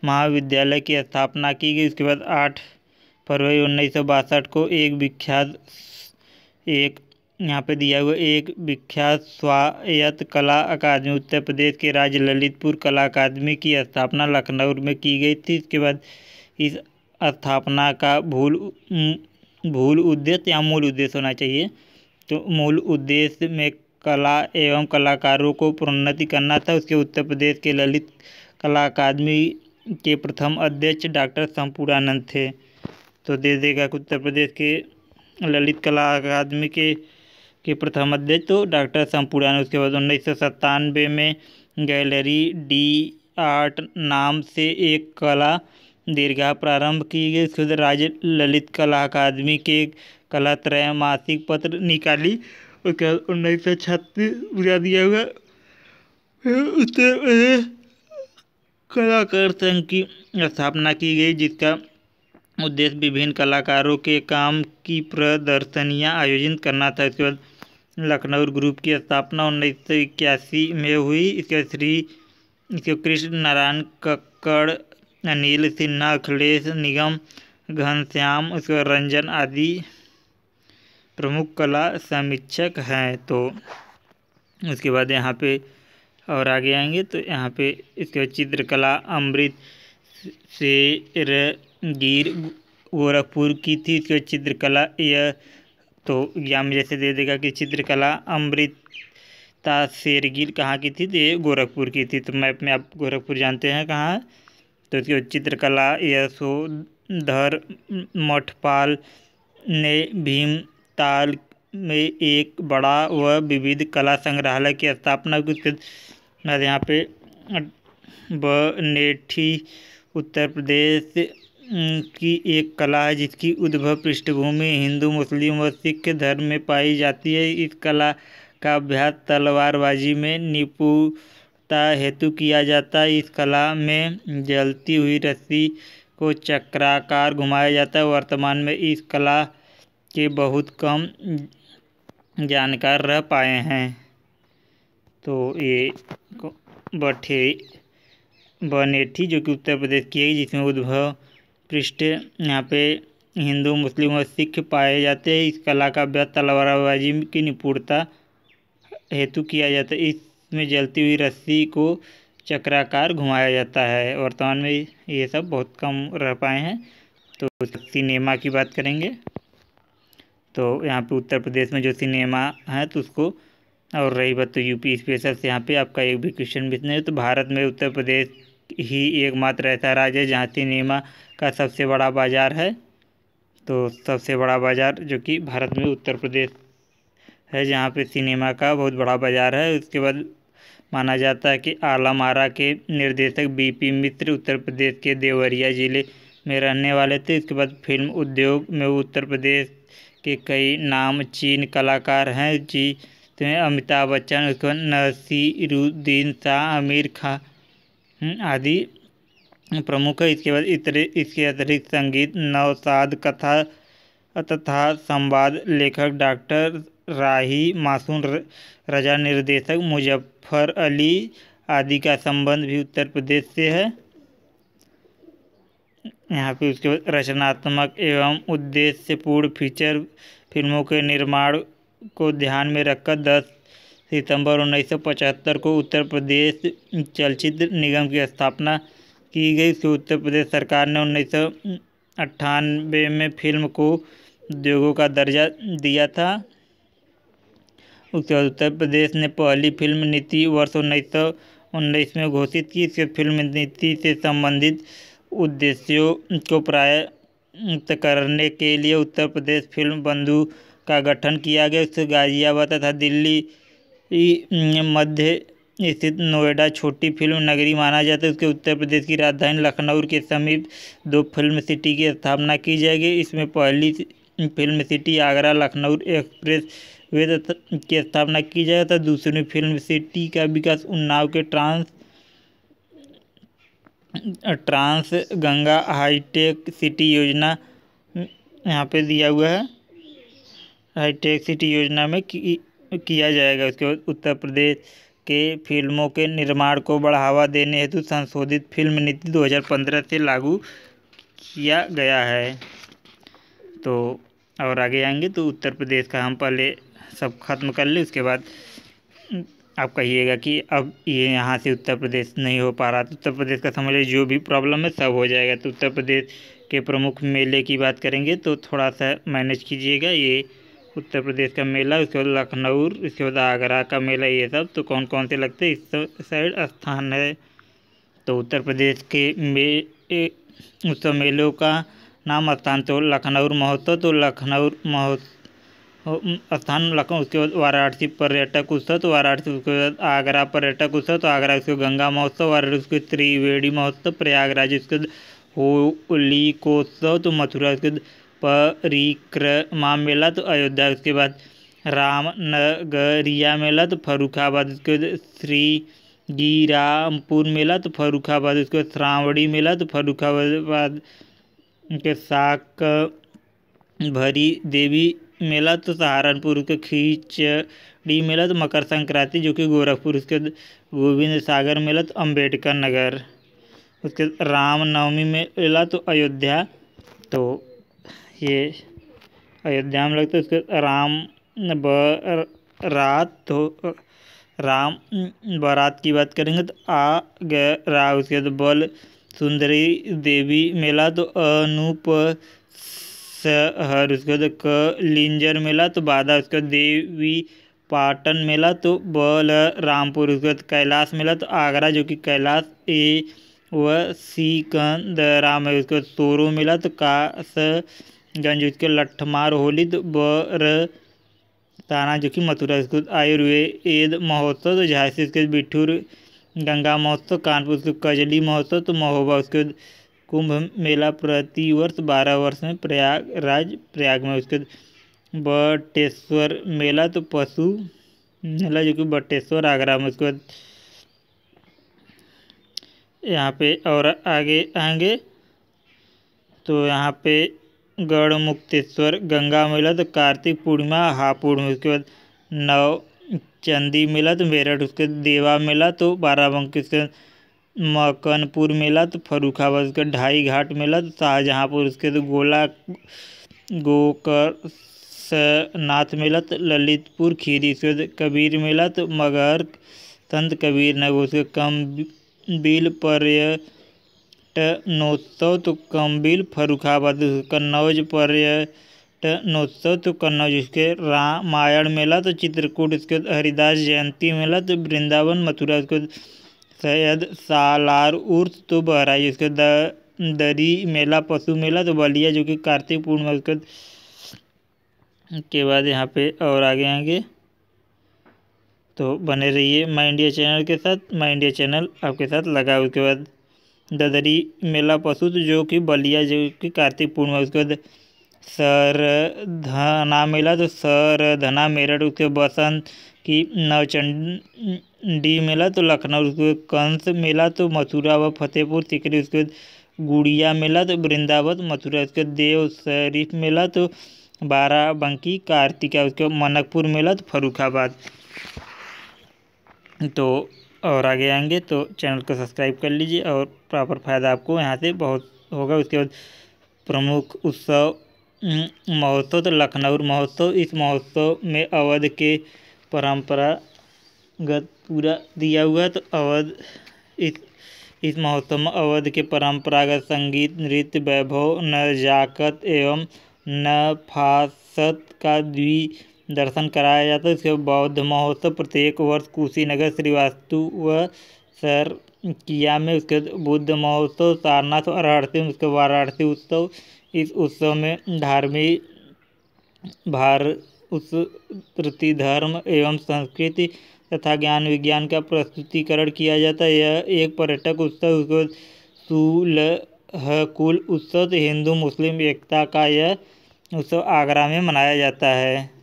महाविद्यालय की स्थापना की गई उसके बाद आठ फरवरी उन्नीस सौ बासठ को एक विख्यात एक यहाँ पे दिया हुआ एक विख्यात स्वायत्त कला अकादमी उत्तर प्रदेश के राज्य ललितपुर कला अकादमी की स्थापना लखनऊ में की गई थी इसके बाद इस स्थापना का भूल भूल उद्देश्य या मूल उद्देश्य होना चाहिए तो मूल उद्देश्य में कला एवं कलाकारों को प्रोन्नति करना था उसके उत्तर प्रदेश के ललित कला अकादमी के प्रथम अध्यक्ष डॉक्टर शंपूरानंद थे तो दे देगा उत्तर प्रदेश के ललित कला अकादमी के के प्रथम अध्यक्ष तो डॉक्टर संपूरा ने उसके बाद उन्नीस में गैलरी डी आर्ट नाम से एक कला दीर्घा प्रारंभ की गई उसके बाद राज्य ललित कला अकादमी के कला त्रय मासिक पत्र निकाली उसके बाद उन्नीस सौ छत्तीस बुझा दिया हुआ उत्तर प्रदेश कलाकार संघ की स्थापना की गई जिसका उद्देश्य विभिन्न कलाकारों के काम की प्रदर्शनियां आयोजित करना था इसके बाद लखनऊ ग्रुप की स्थापना उन्नीस सौ इक्यासी में हुई इसके श्री इसके कृष्ण नारायण कक्कड़ अनिल सिन्हा अखिलेश निगम घनश्याम उसके रंजन आदि प्रमुख कला समीक्षक हैं तो उसके बाद यहाँ पे और आगे आएंगे तो यहाँ पे इसके चित्रकला अमृत से गिर गोरखपुर की थी इसके चित्रकला यह तो एग्जाम जैसे दे देगा कि चित्रकला अमृता शेरगिल कहाँ की थी तो ये गोरखपुर की थी तो मैप में आप गोरखपुर जानते हैं कहाँ तो इसके चित्रकला यशोधर मठपाल ने भीमताल में एक बड़ा व विविध कला संग्रहालय की स्थापना की तो यहाँ पे बनेठी उत्तर प्रदेश की एक कला है जिसकी उद्भव पृष्ठभूमि हिंदू मुस्लिम और सिख धर्म में पाई जाती है इस कला का अभ्यास तलवारबाजी में निपुणता हेतु किया जाता है इस कला में जलती हुई रस्सी को चक्राकार घुमाया जाता है वर्तमान में इस कला के बहुत कम जानकार रह पाए हैं तो ये बठे बनेठी जो कि उत्तर प्रदेश की है जिसमें उद्भव उत्कृष्ट यहाँ पे हिंदू मुस्लिम और सिख पाए जाते हैं इस कला का अभ्यास तलवारबाजी की निपुणता हेतु किया जाता है इसमें जलती हुई रस्सी को चक्राकार घुमाया जाता है वर्तमान में ये सब बहुत कम रह पाए हैं तो सिनेमा की बात करेंगे तो यहाँ पे उत्तर प्रदेश में जो सिनेमा है तो उसको और रही बात तो यूपी स्पेशल से यहाँ पे आपका एक भी क्वेश्चन भी नहीं तो भारत में उत्तर प्रदेश ही एकमात्र ऐसा राज्य है जहाँ सिनेमा का सबसे बड़ा बाज़ार है तो सबसे बड़ा बाज़ार जो कि भारत में उत्तर प्रदेश है जहाँ पे सिनेमा का बहुत बड़ा बाज़ार है उसके बाद माना जाता है कि आलम आरा के निर्देशक बीपी मित्र उत्तर प्रदेश के देवरिया ज़िले में रहने वाले थे इसके बाद फिल्म उद्योग में उत्तर प्रदेश के कई नाम चीन कलाकार हैं जी तो अमिताभ बच्चन उसके बाद नसीरुद्दीन शाह आमिर खान हम्म, आदि प्रमुख है इसके बाद इतरे इसके अतिरिक्त संगीत नवसाद कथा तथा संवाद लेखक डॉक्टर राही मासूम रजा निर्देशक मुजफ्फर अली आदि का संबंध भी उत्तर प्रदेश से है यहाँ पे उसके बाद रचनात्मक एवं उद्देश्यपूर्ण फीचर फिल्मों के निर्माण को ध्यान में रखकर दस सितंबर 1975 को उत्तर प्रदेश चलचित्र निगम की स्थापना की गई थी उत्तर प्रदेश सरकार ने उन्नीस सौ में फिल्म को उद्योगों का दर्जा दिया था उसके बाद उत्तर प्रदेश ने पहली फिल्म नीति वर्ष उन्नीस सौ उन्नीस में घोषित की इसके फिल्म नीति से संबंधित उद्देश्यों को प्राय करने के लिए उत्तर प्रदेश फिल्म बंधु का गठन किया गया उससे गाजियाबाद तथा दिल्ली मध्य स्थित नोएडा छोटी फिल्म नगरी माना जाता है उसके उत्तर प्रदेश की राजधानी लखनऊ के समीप दो फिल्म सिटी की स्थापना की जाएगी इसमें पहली film city Agra Lucknow expressway की स्थापना की जाएगी तथा दूसरी फिल्म सिटी का विकास उन्नाव के trans trans Ganga hitech city योजना यहाँ पे दिया हुआ है हाईटेक सिटी योजना में कि, किया जाएगा उसके बाद उत्तर प्रदेश के फिल्मों के निर्माण को बढ़ावा देने हेतु संशोधित फिल्म नीति 2015 से लागू किया गया है तो और आगे आएंगे तो उत्तर प्रदेश का हम पहले सब खत्म कर ले उसके बाद आप कहिएगा कि अब ये यहाँ से उत्तर प्रदेश नहीं हो पा रहा तो उत्तर प्रदेश का समझ जो भी प्रॉब्लम है सब हो जाएगा तो उत्तर प्रदेश के प्रमुख मेले की बात करेंगे तो थोड़ा सा मैनेज कीजिएगा ये उत्तर प्रदेश का मेला उसके बाद लखनऊ उसके बाद आगरा का मेला ये सब तो कौन कौन से लगते हैं इस साइड स्थान है तो उत्तर प्रदेश के मे उत्सव मेलों का नाम स्थान तो लखनऊ महोत्सव तो लखनऊ महोत्सव स्थान लखनऊ उसके बाद वाराणसी पर्यटक उत्सव तो वाराणसी उसके बाद आगरा पर्यटक उत्सव तो आगरा उसके गंगा महोत्सव वाराणसी उसके त्रिवेणी महोत्सव प्रयागराज उसके होली कोत्सव तो मथुरा उसके परिक्रमा मेला तो अयोध्या उसके बाद रामनगरिया मेला तो फरुखाबाद उसके बाद श्री गिरामपुर मेला तो फरुखाबाद उसके बाद श्रावणी मेला तो फरुखाबाद के साक भरी देवी मेला तो सहारनपुर उसके खींचड़ी मेला तो मकर संक्रांति जो कि गोरखपुर उसके गोविंद सागर मेला तो अम्बेडकर नगर उसके रामनवमी मेला तो अयोध्या तो ये अयोध्या में लगता है उसके राम ब रात तो राम बारात की बात करेंगे तो आ गरा उसके बाद तो बल सुंदरी देवी मेला तो अनूप सहर उसके बाद क लिंजर मेला तो बाधा उसके बाद देवी पाटन मेला तो बल रामपुर उसके बाद कैलाश मेला तो आगरा जो कि कैलाश ए व सी कंद राम है उसके बाद सोरो मेला तो स गंज के लट्ठमार होलित बर ताना जो कि मथुरा स्थित आयुर्वेद महोत्सव तो झांसी उसके बिठूर गंगा महोत्सव कानपुर उसके कजली महोत्सव तो महोबा उसके कुंभ मेला प्रतिवर्ष बारह वर्ष में प्रयागराज प्रयाग में उसके बटेश्वर मेला तो पशु मेला जो कि बटेश्वर आगरा में उसके बाद यहाँ पे और आगे आएंगे तो यहाँ पे गढ़मुक्तेश्वर गंगा मिलत कार्तिक पूर्णिमा हापुड़ उसके बाद नव चंदी मिलत मेरठ उसके देवा मिलत तो बाराबंकी उसके मकनपुर मिलत फरुखाबाद उसके ढाई घाट मिलत शाहजहाँपुर उसके तो गोला गोकर नाथ मिलत ललितपुर खीरी उसके कबीर मिलत मगर संत कबीर नगर उसके कम बिल पर पर्यटनोत्सव तो कम्बिल फर्रुखाबाद कन्नौज पर्यटनोत्सव तो कन्नौज उसके रामायण मेला तो चित्रकूट उसके हरिदास जयंती मेला तो वृंदावन मथुरा उसके सैयद सालार उर्स तो बहराई उसके द दरी मेला पशु मेला तो बलिया जो कि कार्तिक पूर्णिमा उसके के बाद यहाँ पे और आगे आएंगे तो बने रहिए माई इंडिया चैनल के साथ माई इंडिया चैनल आपके साथ लगा उसके बाद ददरी मेला पशु तो जो कि बलिया जो कि कार्तिक पूर्णिमा उसके बाद सर धना मेला तो सर धना मेरठ उसके बसंत की नवचंडी मेला तो लखनऊ उसके बाद कंस मेला तो मथुरा व फतेहपुर सिकरी उसके बाद गुड़िया मेला तो वृंदावत मथुरा उसके बाद देव शरीफ मेला तो बाराबंकी कार्तिका उसके बाद मनकपुर मेला तो फरुखाबाद तो और आगे आएंगे तो चैनल को सब्सक्राइब कर लीजिए और प्रॉपर फ़ायदा आपको यहाँ से बहुत होगा उसके बाद प्रमुख उत्सव महोत्सव तो लखनऊ महोत्सव इस महोत्सव में अवध के परंपरागत पूरा दिया हुआ तो अवध इस इस महोत्सव में अवध के परंपरागत संगीत नृत्य वैभव नजाकत एवं नफासत का द्वि दर्शन कराया जाता है इसके बौद्ध महोत्सव प्रत्येक वर्ष कुशीनगर श्रीवास्तु व सर किया में उसके बुद्ध महोत्सव सारनाथ वाराणसी में उसके वाराणसी उत्सव इस उत्सव में धार्मिक भार उस प्रति धर्म एवं संस्कृति तथा ज्ञान विज्ञान का प्रस्तुतिकरण किया जाता है यह एक पर्यटक उत्सव उसको सुलहकुल उत्सव तो हिंदू मुस्लिम एकता का यह उत्सव आगरा में मनाया जाता है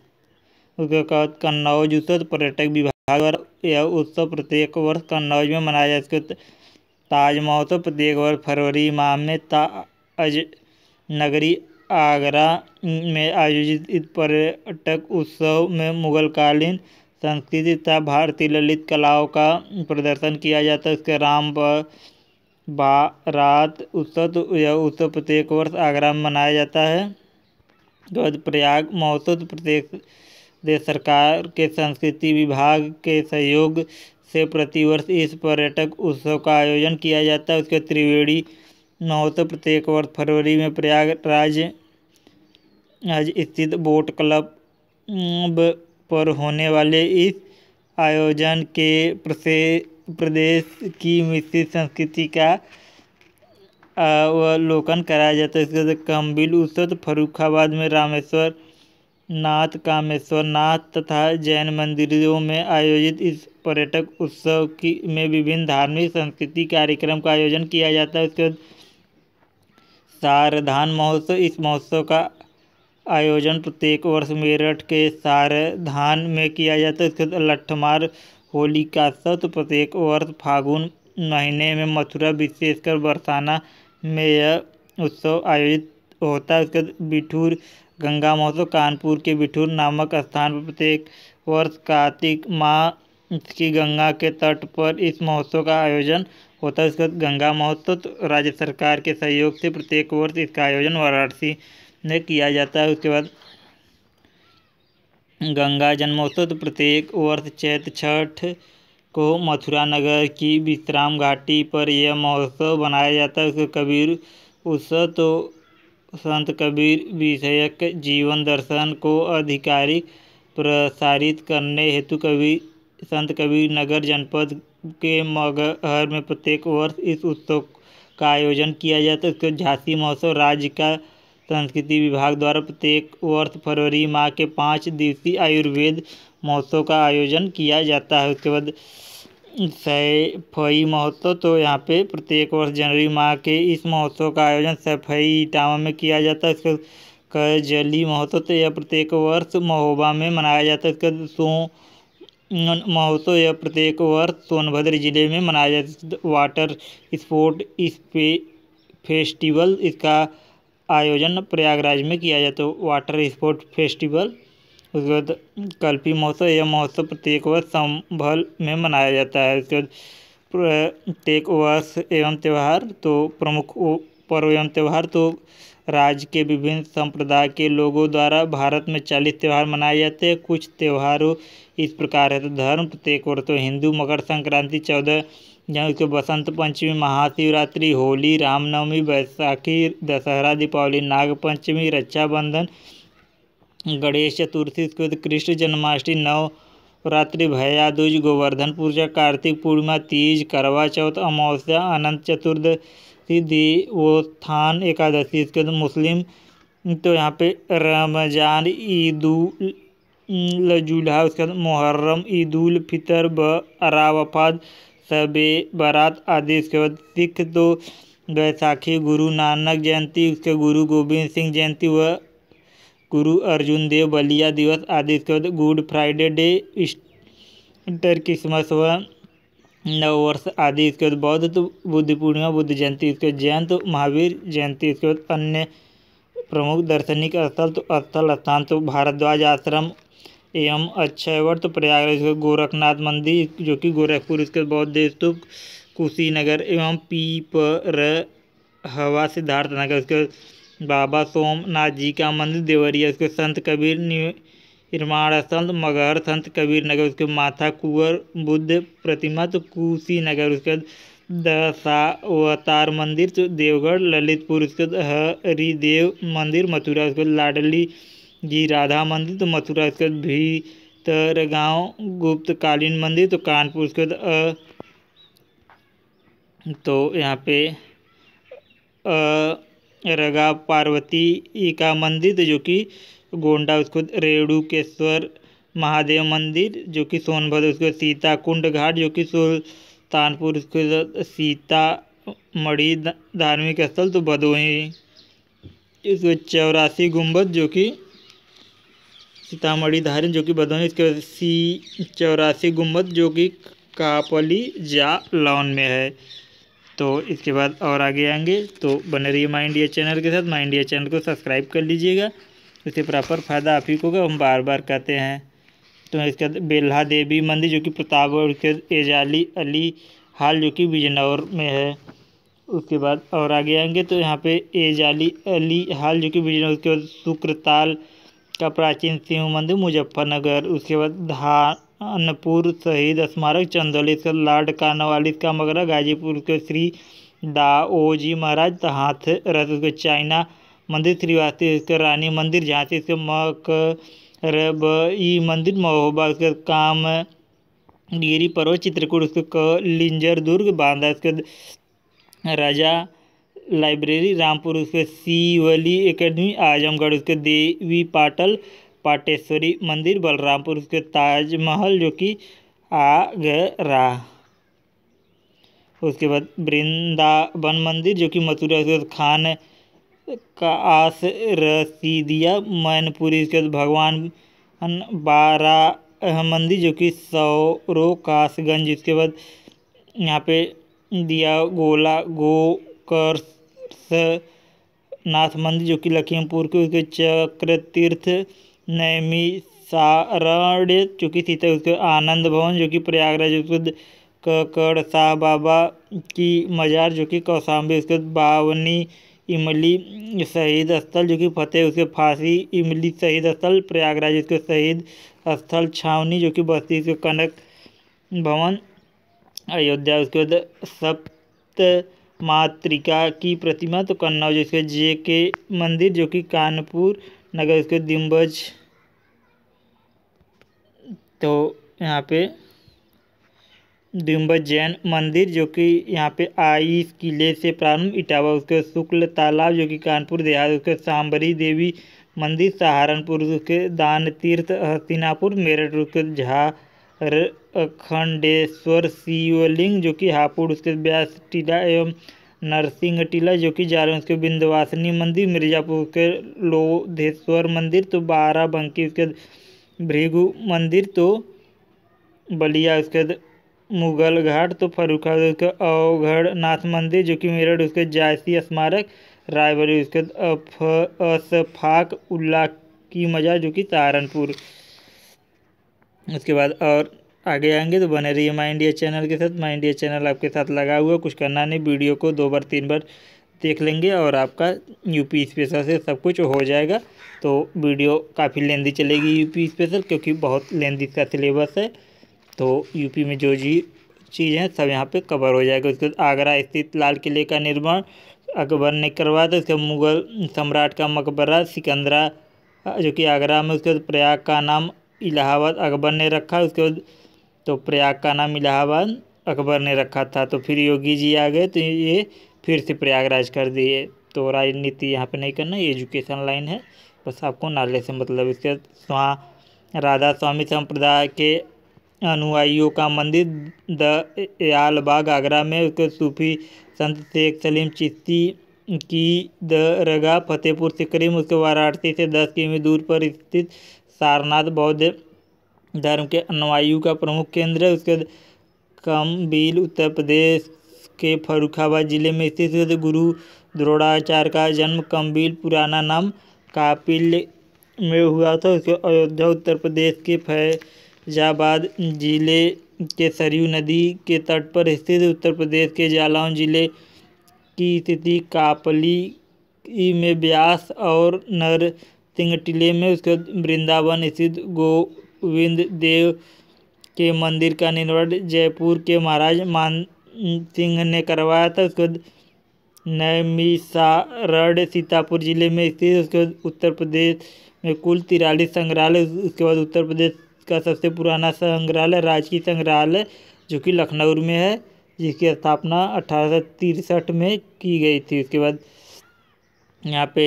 उसके बाद कन्नौज उत्सव पर्यटक विभाग यह उत्सव प्रत्येक वर्ष कन्नौज में मनाया जाता है ताज महोत्सव प्रत्येक वर्ष फरवरी माह में ताज नगरी आगरा में आयोजित इस पर्यटक उत्सव में मुगलकालीन संस्कृति तथा भारतीय ललित कलाओं का प्रदर्शन किया जाता है उसके राम बारात उत्सव तो यह उत्सव प्रत्येक वर्ष आगरा में मनाया जाता है प्रयाग महोत्सव तो प्रत्येक प्रदेश सरकार के संस्कृति विभाग के सहयोग से प्रतिवर्ष इस पर्यटक उत्सव का आयोजन किया जाता है उसके त्रिवेणी महोत्सव प्रत्येक वर्ष फरवरी में प्रयागराज आज स्थित बोट क्लब पर होने वाले इस आयोजन के प्रदेश की मिश्रित संस्कृति का अवलोकन कराया जाता है इसके कम्बिल उत्सव तो फरुखाबाद में रामेश्वर नाथ कामेश्वर नाथ तथा जैन मंदिरों में आयोजित इस पर्यटक उत्सव की में विभिन्न धार्मिक संस्कृति कार्यक्रम का आयोजन किया जाता है उसके बाद सारधान महोत्सव इस महोत्सव का आयोजन प्रत्येक वर्ष मेरठ के सारधान में किया जाता है उसके बाद लट्ठमार होली का तो प्रत्येक वर्ष फागुन महीने में मथुरा विशेषकर बरसाना में यह उत्सव आयोजित होता है उसके बाद बिठूर गंगा महोत्सव कानपुर के बिठूर नामक स्थान पर प्रत्येक वर्ष कार्तिक माह की गंगा के तट पर इस महोत्सव का आयोजन होता है इसके गंगा महोत्सव तो राज्य सरकार के सहयोग से प्रत्येक वर्ष इसका आयोजन वाराणसी में किया जाता है उसके बाद गंगा जन्मोत्सव तो प्रत्येक वर्ष चैत छठ को मथुरा नगर की विश्राम घाटी पर यह महोत्सव मनाया जाता है उसके कबीर उत्सव तो संत कबीर विषयक जीवन दर्शन को आधिकारिक प्रसारित करने हेतु कबीर संत कबीर नगर जनपद के मगहर में प्रत्येक वर्ष इस उत्सव का आयोजन किया जाता है तो झांसी महोत्सव राज्य का संस्कृति विभाग द्वारा प्रत्येक वर्ष फरवरी माह के पाँच दिवसीय आयुर्वेद महोत्सव का आयोजन किया जाता है उसके बाद सफई महोत्सव तो यहाँ पे प्रत्येक वर्ष जनवरी माह के इस महोत्सव का आयोजन सैफई इटावा में किया जाता है इसका कजली महोत्सव तो यह प्रत्येक वर्ष महोबा में मनाया जाता है इसका सो महोत्सव यह प्रत्येक वर्ष सोनभद्र जिले में मनाया जाता है वाटर स्पोर्ट इस पे फेस्टिवल इसका आयोजन प्रयागराज में किया जाता है वाटर स्पोर्ट फेस्टिवल उसके बाद कल्पी महोत्सव यह महोत्सव प्रत्येक वर्ष संभल में मनाया जाता है उसके बाद प्रत्येक वर्ष एवं त्यौहार तो प्रमुख पर्व एवं त्यौहार तो राज्य के विभिन्न संप्रदाय के लोगों द्वारा भारत में चालीस त्यौहार मनाए जाते हैं कुछ त्यौहारों इस प्रकार है तो धर्म प्रत्येक वर्ष तो हिंदू मकर संक्रांति चौदह जहाँ उसके बसंत पंचमी महाशिवरात्रि होली रामनवमी बैसाखी दशहरा दीपावली नागपंचमी रक्षाबंधन गणेश चतुर्थी उसके बाद तो कृष्ण जन्माष्टमी नवरात्रि भया दूज गोवर्धन पूजा कार्तिक पूर्णिमा तीज करवा चौथ अमावस्या अनंत चतुर्दशी देवोत्थान एकादशी उसके बाद मुस्लिम तो यहाँ पे रमजान ईद जुल्हा उसके बाद मुहर्रम ईदुल फितर ब अरावफाद सबे बारात आदि उसके बाद सिख तो बैसाखी गुरु नानक जयंती उसके गुरु गोविंद सिंह जयंती व गुरु अर्जुन देव बलिया दिवस आदि इसके बाद Good Friday day Easter Christmas व नववर्ष आदि इसके बाद बौद्ध तो बुद्ध पूर्णिमा बुद्ध जयंती इसके बाद जयंत तो महावीर जयंती इसके बाद अन्य प्रमुख दार्शनिक स्थल तो स्थल स्थान तो भारद्वाज आश्रम एवं अक्षयवर्त तो प्रयागराज गोरखनाथ मंदिर जो कि गोरखपुर इसके बौद्ध स्तूप कुशीनगर एवं पीपर हवा नगर इसके बाद बाबा सोमनाथ जी का मंदिर देवरिया उसके संत कबीर निर्माण संत मगहर संत कबीर नगर उसके माथा कुंवर बुद्ध प्रतिमा तो कुशी नगर उसके दशावतार मंदिर तो देवगढ़ ललितपुर उसके हरिदेव मंदिर मथुरा उसके लाडली जी राधा मंदिर तो मथुरा उसके भीतर गाँव गुप्तकालीन मंदिर तो कानपुर उसके तो यहाँ पे आ, रगा पार्वती का मंदिर जो कि गोंडा उसको रेणुकेश्वर महादेव मंदिर जो कि सोनभद्र उसको सीता कुंड घाट जो कि सुल्तानपुर उसके सीता मढ़ी धार्मिक स्थल तो भदोही इसको चौरासी गुंबद जो कि सीतामढ़ी धारण जो कि भदोही इसके सी चौरासी गुम्बद जो कि कापली जा लॉन में है तो इसके बाद और आगे आएंगे तो बने रहिए माई इंडिया चैनल के साथ माई इंडिया चैनल को सब्सक्राइब कर लीजिएगा इससे प्रॉपर फ़ायदा आप ही को हम बार बार कहते हैं तो इसके बाद बेल्हा देवी मंदिर जो कि प्रतापगढ़ के एजाली अली हाल जो कि बिजनौर में है उसके बाद और आगे आएंगे तो यहाँ पे एजाली अली हाल जो कि बिजनौर उसके बाद शुक्रताल का प्राचीन सिंह मंदिर मुजफ्फरनगर उसके बाद धान अन्नपुर शहीद स्मारक चंदौली स्थित लाड कार्नवाली का मगरा गाजीपुर के श्री दाओजी महाराज हाथ रथ के चाइना मंदिर श्रीवास्तव के रानी मंदिर झांसी के मक मकरबई मंदिर महोबा इसके काम गिरी पर्वत चित्रकूट उसके लिंजर दुर्ग बांदा उसके राजा लाइब्रेरी रामपुर उसके सीवली एकेडमी आजमगढ़ उसके देवी पाटल पाटेश्वरी मंदिर बलरामपुर उसके ताजमहल जो कि आगरा उसके बाद वृंदावन मंदिर जो कि मथुरा उसके बाद खान का आस रसीदिया मैनपुरी उसके बाद भगवान बारा मंदिर जो कि सौरो कासगंज उसके बाद यहाँ पे दिया गोला गोकर्ष नाथ मंदिर जो कि लखीमपुर के उसके चक्र तीर्थ सारण्य चूँकि सीता उसके आनंद भवन जो कि प्रयागराज उसके ककड़ शाह बाबा की मज़ार जो कि कौशाम्बी उसके बावनी इमली शहीद स्थल जो कि फतेह उसके फांसी इमली शहीद स्थल प्रयागराज उसके शहीद स्थल छावनी जो कि बस्ती उसके कनक भवन अयोध्या उसके बाद सप्त मातृका की प्रतिमा तो कन्नौज इसके जे के मंदिर जो कि कानपुर अगर इसको दिम्बज तो यहाँ पे दिम्बज जैन मंदिर जो कि यहाँ पे आईस किले से प्रारंभ इटावा उसके शुक्ल तालाब जो कि कानपुर देहात उसके सांबरी देवी मंदिर सहारनपुर उसके दान तीर्थ हस्तिनापुर मेरठ उसके झारखंडेश्वर शिवलिंग जो कि हापुड़ उसके व्यास टीला एवं नरसिंह टीला जो कि जा रहे हैं उसके बिंदवासिनी मंदिर मिर्ज़ापुर के लोधेश्वर मंदिर तो बाराबंकी उसके भृगु मंदिर तो बलिया उसके मुगल घाट तो फरुखाबाद उसके नाथ मंदिर जो कि मेरठ उसके जायसी स्मारक रायबरी उसके असफाक उल्ला की मजार जो कि सहारनपुर उसके बाद और आगे आएंगे तो बने रहिए माई इंडिया चैनल के साथ माई इंडिया चैनल आपके साथ लगा हुआ कुछ करना नहीं वीडियो को दो बार तीन बार देख लेंगे और आपका यूपी स्पेशल से सब कुछ हो जाएगा तो वीडियो काफ़ी लेंदी चलेगी यूपी स्पेशल क्योंकि बहुत लेंदी का सिलेबस है तो यूपी में जो जी चीज़ हैं सब यहाँ पे कवर हो जाएगा उसके बाद आगरा स्थित लाल किले का निर्माण अकबर ने करवाया था उसके मुगल सम्राट का मकबरा सिकंदरा जो कि आगरा में उसके बाद प्रयाग का नाम इलाहाबाद अकबर ने रखा उसके बाद तो प्रयाग का नाम इलाहाबाद अकबर ने रखा था तो फिर योगी जी आ गए तो ये फिर से प्रयागराज कर दिए तो राजनीति यहाँ पे नहीं करना ये एजुकेशन लाइन है बस आपको नाले से मतलब इसके वहाँ राधा स्वामी संप्रदाय के अनुयायियों का मंदिर द यालबाग आगरा में उसके सूफी संत शेख सलीम चिश्ती की दरगाह फतेहपुर से करीब उसके वाराणसी से दस किमी दूर पर स्थित सारनाथ बौद्ध धर्म के अनुवायु का प्रमुख केंद्र है उसके बाद कमबील उत्तर प्रदेश के फरुखाबाद जिले में स्थित गुरु द्रोणाचार्य का जन्म कमबील पुराना नाम कापिल में हुआ था उसके अयोध्या उत्तर प्रदेश के फैजाबाद जिले के सरयू नदी के तट पर स्थित उत्तर प्रदेश के जालौन जिले की स्थिति कापली में ब्यास और सिंह टिले में उसके वृंदावन स्थित गो गोविंद देव के मंदिर का निर्माण जयपुर के महाराज मान सिंह ने करवाया था उसके बाद सीतापुर जिले में स्थित उसके बाद उत्तर प्रदेश में कुल तिरालीस संग्रहालय उसके बाद उत्तर प्रदेश का सबसे पुराना संग्रहालय राजकीय संग्रहालय जो कि लखनऊ में है जिसकी स्थापना अठारह में की गई थी उसके बाद यहाँ पे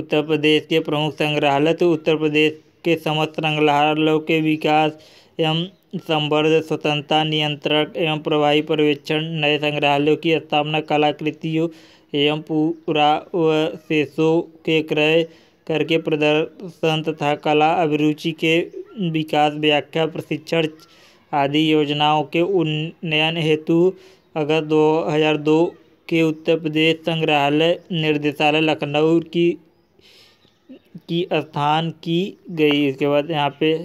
उत्तर प्रदेश के प्रमुख संग्रहालय तो उत्तर प्रदेश के समस्त संग्रहालयों के विकास एवं संवर्ध स्वतंत्रता नियंत्रण एवं प्रभावी पर्यवेक्षण नए संग्रहालयों की स्थापना कलाकृतियों एवं पुरावशेषों के क्रय करके प्रदर्शन तथा कला अभिरुचि के विकास व्याख्या प्रशिक्षण आदि योजनाओं के उन्नयन हेतु अगस्त 2002 के उत्तर प्रदेश संग्रहालय निर्देशालय लखनऊ की की स्थान की गई उसके बाद यहाँ पे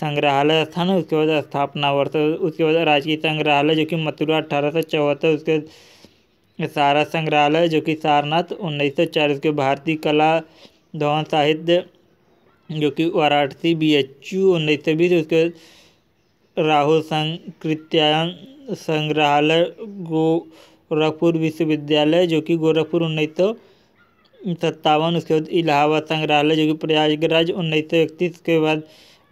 संग्रहालय स्थान उसके बाद स्थापना वर्ष उसके बाद राजकीय संग्रहालय जो कि मथुरा अठारह सौ चौहत्तर उसके बाद सारा संग्रहालय जो कि सारनाथ उन्नीस सौ चार उसके भारतीय कला धवन साहित्य जो कि वाराणसी बी एच यू उन्नीस सौ बीस उसके राहुल संकृत्यायन संग्रहालय गोरखपुर विश्वविद्यालय जो कि गोरखपुर उन्नीस सौ सत्तावन उसके बाद इलाहाबाद संग्रहालय जो कि प्रयागराज उन्नीस सौ इकतीस के बाद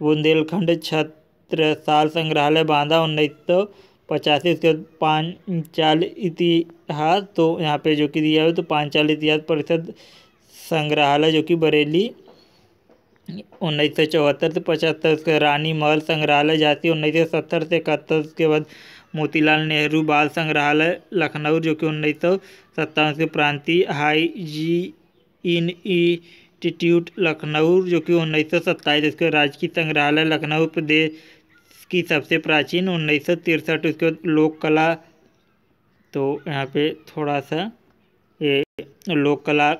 बुंदेलखंड छत्र साल संग्रहालय बांदा उन्नीस सौ पचासी उसके बाद पांचाल इतिहास तो यहाँ पे जो कि दिया है तो पांचाल इतिहास परिषद संग्रहालय जो कि बरेली उन्नीस सौ चौहत्तर से पचहत्तर उसके रानी महल संग्रहालय झांसी उन्नीस सौ सत्तर से इकहत्तर उसके बाद मोतीलाल नेहरू बाल संग्रहालय लखनऊ जो कि उन्नीस सौ सत्तावन के प्रांतीय hygiene institute Lucknow जो कि उन्नीस सौ सत्ताईस उसके राजकीय संग्रहालय लखनऊ प्रदेश की सबसे प्राचीन उन्नीस सौ तिरसठ उसके बाद लोक कला तो यहाँ पे थोड़ा सा ये लोक कला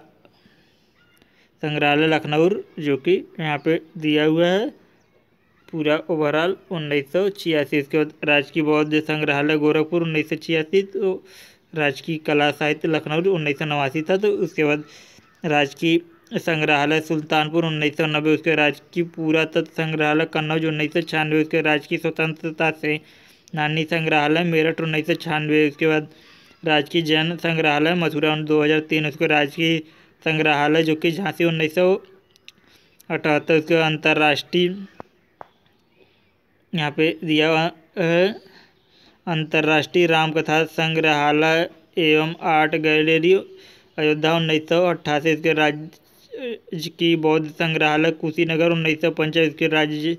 संग्रहालय लखनऊ जो कि यहाँ पे दिया हुआ है पूरा ओवरऑल उन्नीस सौ छियासी इसके बाद राजकीय बौद्ध संग्रहालय गोरखपुर उन्नीस सौ छियासी तो राजकीय कला साहित्य लखनऊ उन्नीस सौ नवासी था तो उसके बाद राजकीय संग्रहालय सुल्तानपुर उन्नीस सौ नब्बे उसके राजकीय पुरातत्व संग्रहालय कन्नौज उन्नीस सौ छियानवे उसके राजकीय स्वतंत्रता से नानी संग्रहालय मेरठ उन्नीस सौ छियानवे उसके बाद राजकीय जैन संग्रहालय मथुरा दो हज़ार तीन उसके राजकीय संग्रहालय जो कि झांसी उन्नीस सौ अठहत्तर उसके अंतर्राष्ट्रीय यहाँ पे दिया है अंतर्राष्ट्रीय रामकथा संग्रहालय एवं आर्ट गैलरी अयोध्या उन्नीस सौ अट्ठासी इसके राज्य की बौद्ध संग्रहालय कुशीनगर उन्नीस सौ पंचायत इसके राज्य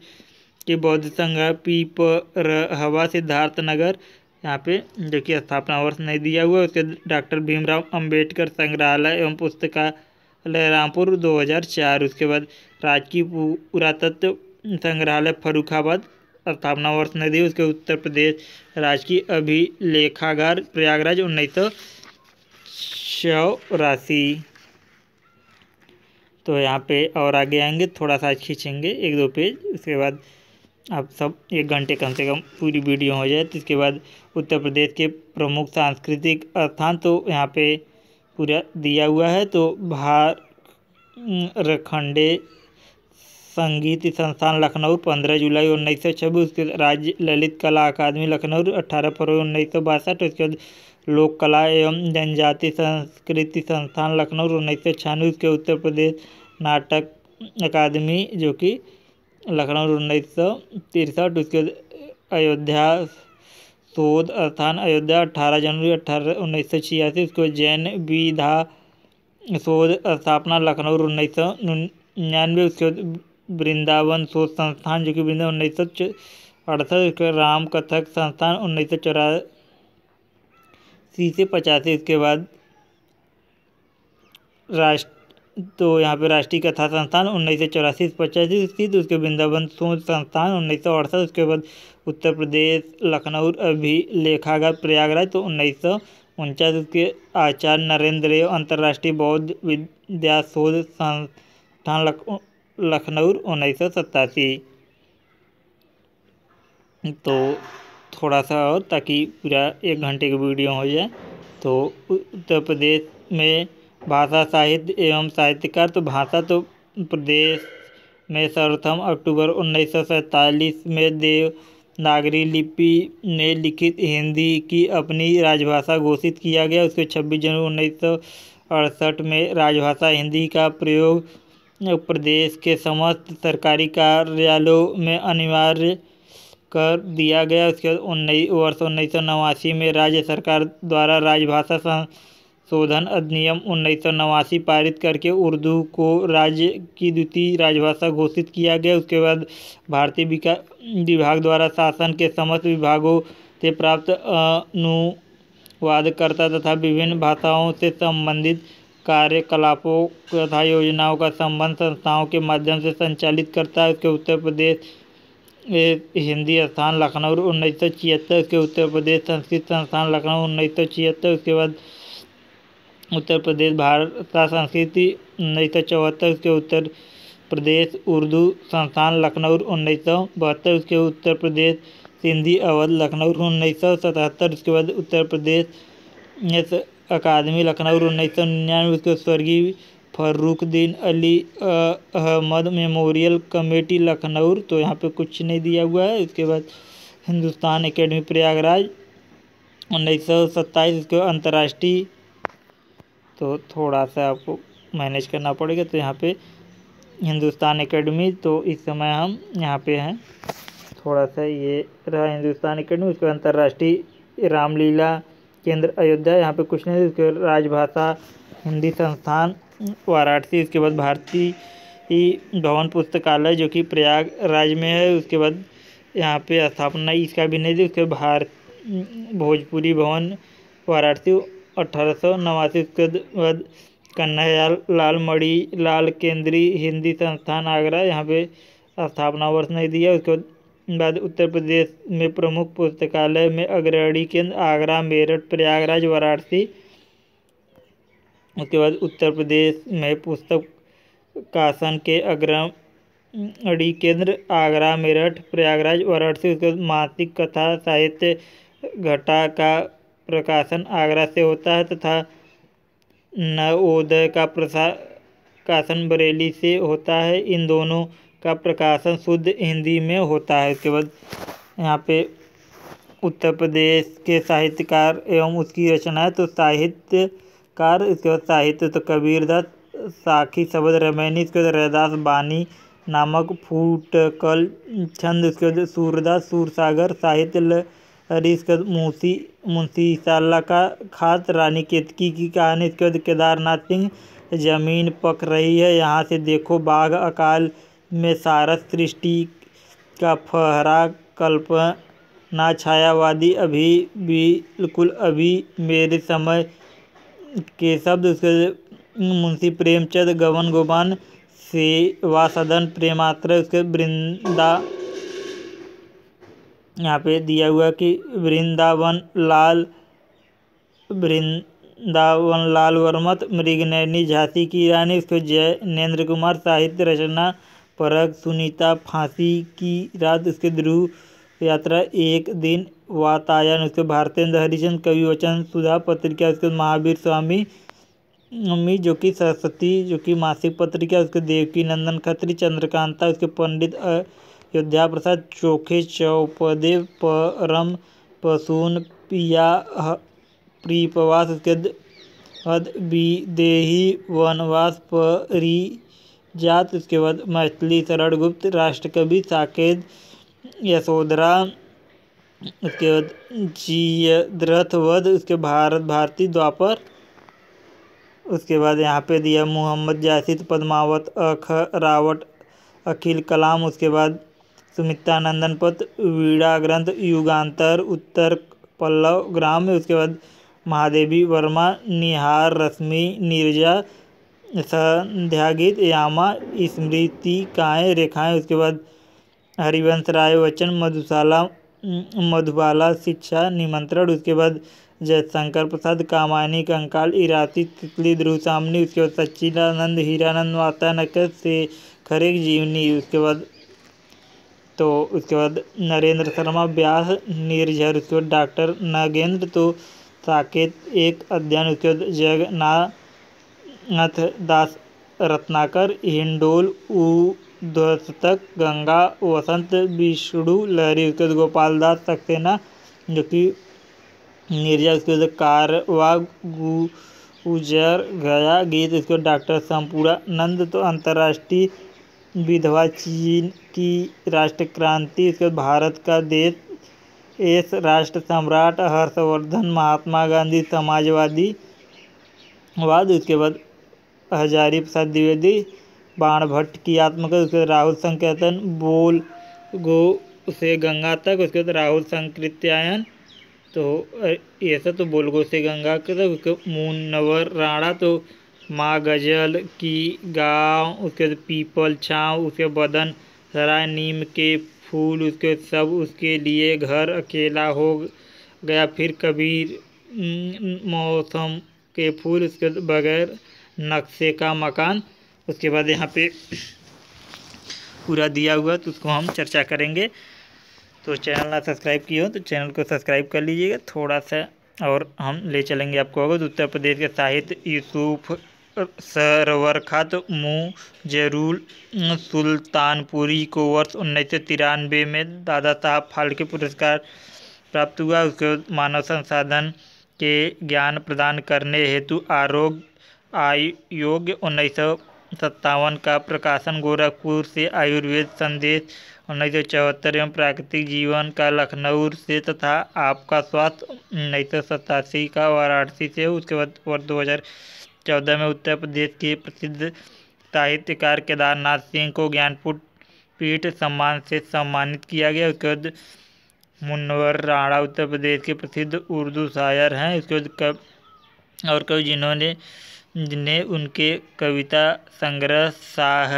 की बौद्ध संग्रह सिद्धार्थ नगर यहाँ पे जो कि स्थापना वर्ष नहीं दिया हुआ है उसके डॉक्टर भीमराव अंबेडकर संग्रहालय एवं पुस्तकालय रामपुर 2004 उसके बाद राजकीय पुरातत्व संग्रहालय फरुखाबाद स्थापना वर्ष नहीं दी उसके उत्तर प्रदेश राजकीय अभिलेखागार प्रयागराज उन्नीस शव राशि तो यहाँ पे और आगे आएंगे थोड़ा सा खींचेंगे एक दो पेज उसके बाद आप सब एक घंटे कम से कम पूरी वीडियो हो जाए तो इसके बाद उत्तर प्रदेश के प्रमुख सांस्कृतिक स्थान तो यहाँ पे पूरा दिया हुआ है तो भारखंडे संगीत संस्थान लखनऊ पंद्रह जुलाई उन्नीस सौ छब्बीस उसके राज्य ललित कला अकादमी लखनऊ अट्ठारह फरवरी उन्नीस सौ बासठ उसके बाद लोक कला एवं जनजातीय संस्कृति संस्थान लखनऊ उन्नीस सौ छियानवे के उत्तर प्रदेश नाटक अकादमी जो कि लखनऊ उन्नीस सौ तिरसठ उसके अयोध्या शोध स्थान अयोध्या अठारह जनवरी अठारह उन्नीस सौ छियासी उसके जैन विधा शोध स्थापना लखनऊ उन्नीस सौ निन्यानवे उसके वृंदावन शोध संस्थान जो कि वृंदावन उन्नीस सौ अड़सठ उसके राम कथक संस्थान उन्नीस सौ चौरा अस्सी से पचासी इसके बाद राष्ट्र तो यहाँ पे राष्ट्रीय कथा संस्थान उन्नीस सौ चौरासी से पचासी स्थित उसके वृंदावन शोध संस्थान उन्नीस सौ अड़सठ उसके बाद उत्तर प्रदेश लखनऊ अभिलेखागार प्रयागराज तो उन्नीस सौ उनचास उसके आचार्य नरेंद्र अंतर्राष्ट्रीय बौद्ध विद्या शोध संस्थान लख लखनऊ उन्नीस सौ सत्तासी तो थोड़ा सा और ताकि पूरा एक घंटे की वीडियो हो जाए तो उत्तर प्रदेश में भाषा साहित्य एवं साहित्यकार तो भाषा तो प्रदेश में सर्वप्रथम अक्टूबर उन्नीस में देव नागरी लिपि ने लिखित हिंदी की अपनी राजभाषा घोषित किया गया उसके 26 जनवरी उन्नीस में राजभाषा हिंदी का प्रयोग प्रदेश के समस्त सरकारी कार्यालयों में अनिवार्य कर दिया गया उसके बाद उन्नीस वर्ष उन्नीस सौ नवासी में राज्य सरकार द्वारा राजभाषा संशोधन अधिनियम उन्नीस सौ नवासी पारित करके उर्दू को राज्य की द्वितीय राजभाषा घोषित किया गया उसके बाद भारतीय विभाग द्वारा शासन के समस्त विभागों से प्राप्त अनुवादकर्ता तथा विभिन्न भाषाओं से संबंधित कार्यकलापों तथा योजनाओं का संबंध संस्थाओं के माध्यम से संचालित करता है उसके उत्तर प्रदेश हिंदी स्थान लखनऊ उन्नीस सौ छिहत्तर के उत्तर प्रदेश संस्कृत संस्थान लखनऊ उन्नीस सौ छिहत्तर उसके बाद उत्तर प्रदेश भारत संस्कृति उन्नीस सौ चौहत्तर उसके उत्तर प्रदेश उर्दू संस्थान लखनऊ उन्नीस सौ बहत्तर उसके उत्तर प्रदेश सिंधी अवध लखनऊ उन्नीस सौ सतहत्तर उसके बाद उत्तर प्रदेश अकादमी लखनऊ उन्नीस सौ निन्यानवे उसके स्वर्गीय फर्रुखद्दीन अली अहमद मेमोरियल कमेटी लखनऊ तो यहाँ पे कुछ नहीं दिया हुआ है इसके बाद हिंदुस्तान एकेडमी प्रयागराज उन्नीस सौ सत्ताईस इसके अंतर्राष्ट्रीय तो थोड़ा सा आपको मैनेज करना पड़ेगा तो यहाँ पे हिंदुस्तान एकेडमी तो इस समय हम यहाँ पे हैं थोड़ा सा ये रहा हिंदुस्तान एकेडमी उसके अंतर्राष्ट्रीय रामलीला केंद्र अयोध्या यहाँ पे कुछ नहीं उसके राजभाषा हिंदी संस्थान वाराणसी उसके बाद भारतीय भवन पुस्तकालय जो कि प्रयागराज में है उसके बाद यहाँ पे स्थापना इसका भी नहीं थी उसके भारत भोजपुरी भवन वाराणसी अठारह सौ नवासी उसके बाद कन्हैया लाल मणि लाल केंद्रीय हिंदी संस्थान आगरा यहाँ पे स्थापना वर्ष नहीं दिया उसके बाद उत्तर प्रदेश में प्रमुख पुस्तकालय में अग्रणी केंद्र आगरा मेरठ प्रयागराज वाराणसी उसके बाद उत्तर प्रदेश में पुस्तक कासन के अग्रणी केंद्र आगरा मेरठ प्रयागराज वाराणसी उसके बाद मासिक कथा साहित्य घटा का प्रकाशन आगरा से होता है तथा नवोदय का प्रकाशन बरेली से होता है इन दोनों का प्रकाशन शुद्ध हिंदी में होता है उसके बाद यहाँ पे उत्तर प्रदेश के साहित्यकार एवं उसकी रचना है तो साहित्य कार तो इसके बाद साहित्य तो कबीरदास साखी शब्द रमैनी इसके बाद रहदास बानी नामक फूटकल छंद इसके बाद सूरदास सूरसागर साहित्य इसके बाद मुंशी मुंशी साला का खास रानी केतकी की कहानी इसके बाद केदारनाथ सिंह जमीन पक रही है यहाँ से देखो बाघ अकाल में सारस सृष्टि का फहरा कल्पना छायावादी अभी बिल्कुल अभी मेरे समय के शब्द उसके मुंशी प्रेमचंद गोबान से व सदन प्रेमात्र उसके वृंदा यहाँ पे दिया हुआ कि वृंदावन लाल वृंदावन लाल वर्मत मृगनैनी झांसी की रानी उसके जयनेन्द्र कुमार साहित्य रचना परक सुनीता फांसी की रात उसके ध्रुव यात्रा एक दिन वातायन उसके भारतेंद्र हरिचंद कवि वचन सुधा पत्रिका उसके महावीर स्वामी मम्मी जो कि सरस्वती जो कि मासिक पत्रिका उसके देवकी नंदन खत्री चंद्रकांता उसके पंडित अयोध्या प्रसाद चोखे चौपदे परम पसून पिया प्रीपवास उसके बाद विदेही वनवास जात उसके बाद मैथिली शरण गुप्त राष्ट्रकवि साकेत यशोधरा उसके बाद वध उसके भारत भारती द्वापर उसके बाद यहाँ पे दिया मोहम्मद जासिद पद्मावत रावट अखिल कलाम उसके बाद सुमित्रा नंदन पथ वीड़ा ग्रंथ युगांतर उत्तर पल्लव ग्राम उसके बाद महादेवी वर्मा निहार रश्मि नीरजा संध्यागीत यामा स्मृति काय रेखाएं उसके बाद हरिवंश राय वचन मधुशाला मधुबाला शिक्षा निमंत्रण उसके बाद जयशंकर प्रसाद कामानी कंकाल इराती तितली ध्रुव सामनी उसके बाद सच्चिदानंद हीरानंद माता नकद से खरे जीवनी उसके बाद तो उसके बाद नरेंद्र शर्मा व्यास निर्झर उसके बाद डॉक्टर नागेंद्र तो साकेत एक अध्ययन उसके बाद जगनाथ दास रत्नाकर हिंडोल द्योतक गंगा वसंत विष्णु लहरी उसके बाद गोपाल दास सक्सेना जो कि निर्जा उसके बाद कारवा गुजर गया गीत उसके डॉक्टर संपूरा नंद तो अंतर्राष्ट्रीय विधवा चीन की राष्ट्र क्रांति उसके भारत का देश एस राष्ट्र सम्राट हर्षवर्धन महात्मा गांधी समाजवादी वाद उसके बाद हजारी प्रसाद द्विवेदी बाण भट्ट की आत्मा का उसके राहुल संकेतन बोल गो से गंगा तक उसके बाद राहुल संकृत्यायन तो ये सब तो बोल गो से गंगा के तक उसके मून नवर राणा तो माँ गजल की गाँव उसके बाद पीपल छाँव उसके बदन सराय नीम के फूल उसके सब उसके लिए घर अकेला हो गया फिर कबीर मौसम के फूल उसके बगैर नक्शे का मकान उसके बाद यहाँ पे पूरा दिया हुआ तो उसको हम चर्चा करेंगे तो चैनल ना सब्सक्राइब किए हो तो चैनल को सब्सक्राइब कर लीजिएगा थोड़ा सा और हम ले चलेंगे आपको अगर उत्तर प्रदेश के साहित्य यूसुफ मुँह जरूल सुल्तानपुरी को वर्ष उन्नीस सौ तिरानवे में दादा साहब फाल्के पुरस्कार प्राप्त हुआ उसके मानव संसाधन के ज्ञान प्रदान करने हेतु आरोग्य आयोग उन्नीस सौ सत्तावन का प्रकाशन गोरखपुर से आयुर्वेद संदेश उन्नीस सौ चौहत्तर एवं प्राकृतिक जीवन का लखनऊ से तथा आपका स्वास्थ्य उन्नीस सौ सतासी का वाराणसी से उसके बाद वर्ष दो हज़ार चौदह में उत्तर प्रदेश के प्रसिद्ध साहित्यकार केदारनाथ सिंह को ज्ञानपुट पीठ सम्मान से सम्मानित किया गया उसके बाद मुनवर राणा उत्तर प्रदेश के प्रसिद्ध उर्दू शायर हैं उसके बाद कब और कवि जिन्होंने ने उनके कविता संग्रह शाह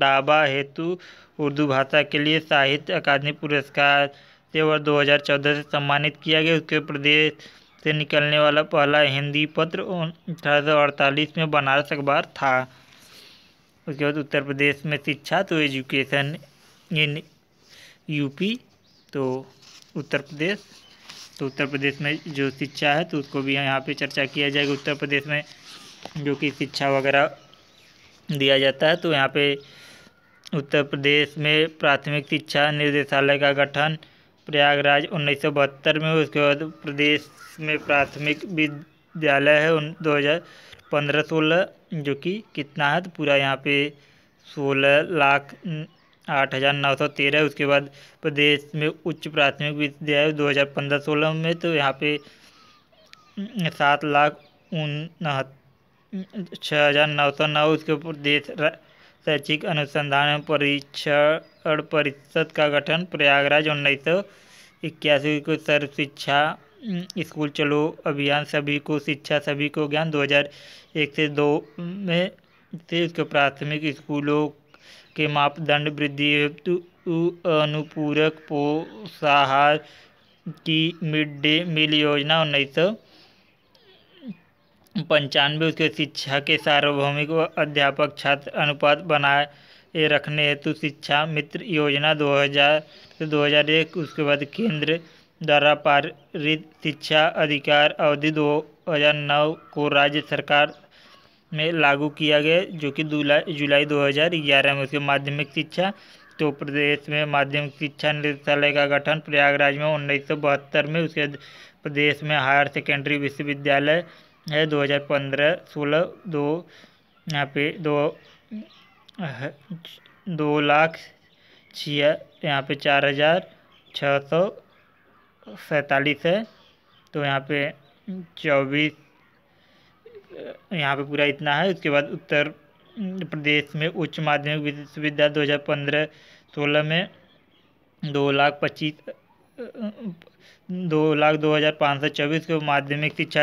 दाबा हेतु उर्दू भाषा के लिए साहित्य अकादमी पुरस्कार से वर्ष चौदह से सम्मानित किया गया उसके प्रदेश से निकलने वाला पहला हिंदी पत्र अठारह में बनारस अखबार था उसके बाद उत्तर प्रदेश में शिक्षा तो एजुकेशन इन यूपी तो उत्तर प्रदेश तो उत्तर प्रदेश में जो शिक्षा है तो उसको भी यहाँ पे चर्चा किया जाएगा उत्तर प्रदेश में जो कि शिक्षा वगैरह दिया जाता है तो यहाँ पे उत्तर प्रदेश में प्राथमिक शिक्षा निर्देशालय का गठन प्रयागराज उन्नीस में उसके बाद प्रदेश में प्राथमिक विद्यालय है उन दो हज़ार पंद्रह सोलह जो कि कितना है तो पूरा यहाँ पे सोलह लाख आठ हज़ार नौ सौ तेरह उसके बाद प्रदेश में उच्च प्राथमिक विद्यालय दो हज़ार पंद्रह सोलह में तो यहाँ पे सात लाख उनहत्तर छः हजार नौ सौ नौ उसके ऊपर देश शैक्षिक अनुसंधान परीक्षण परिषद का गठन प्रयागराज उन्नीस सौ इक्यासी को सर्व शिक्षा स्कूल चलो अभियान सभी को शिक्षा सभी को ज्ञान 2001 से दो में से उसके प्राथमिक स्कूलों के मापदंड वृद्धि अनुपूरक पोषाहार की मिड डे मील योजना उन्नीस सौ पंचानवे उसके शिक्षा के सार्वभौमिक व अध्यापक छात्र अनुपात बनाए रखने हेतु शिक्षा मित्र योजना 2000 से 2001 उसके बाद केंद्र द्वारा पारित शिक्षा अधिकार अवधि 2009 को राज्य सरकार में लागू किया गया जो कि जुलाई 2011 में उसके माध्यमिक शिक्षा तो प्रदेश में माध्यमिक शिक्षा निदेशालय का गठन प्रयागराज में उन्नीस में उसके प्रदेश में हायर सेकेंडरी विश्वविद्यालय है 2015 सोलह दो यहाँ पे दो दो लाख छिया यहाँ पे चार हज़ार छः सौ सैतालीस है तो यहाँ पे चौबीस यहाँ पे पूरा इतना है उसके बाद उत्तर प्रदेश में उच्च माध्यमिक विश्वविद्यालय दो हज़ार पंद्रह सोलह में दो लाख पच्चीस दो लाख दो हज़ार पाँच सौ चौबीस को माध्यमिक शिक्षा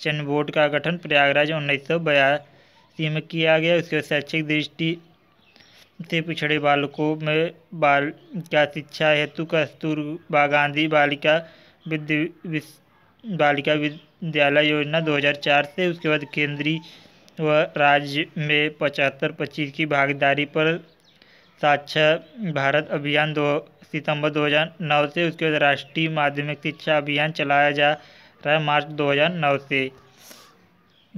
चयन बोर्ड का गठन प्रयागराज उन्नीस सौ बयासी में किया गया उसके शैक्षिक दृष्टि से पिछड़े बालकों में का शिक्षा हेतु कस्तूरबा गांधी बालिका विद्य बालिका विद्यालय योजना 2004 से उसके बाद केंद्रीय व राज्य में पचहत्तर पच्चीस की भागीदारी पर साक्षर भारत अभियान दो सितंबर 2009 से उसके बाद राष्ट्रीय माध्यमिक शिक्षा अभियान चलाया जा रहा है मार्च 2009 से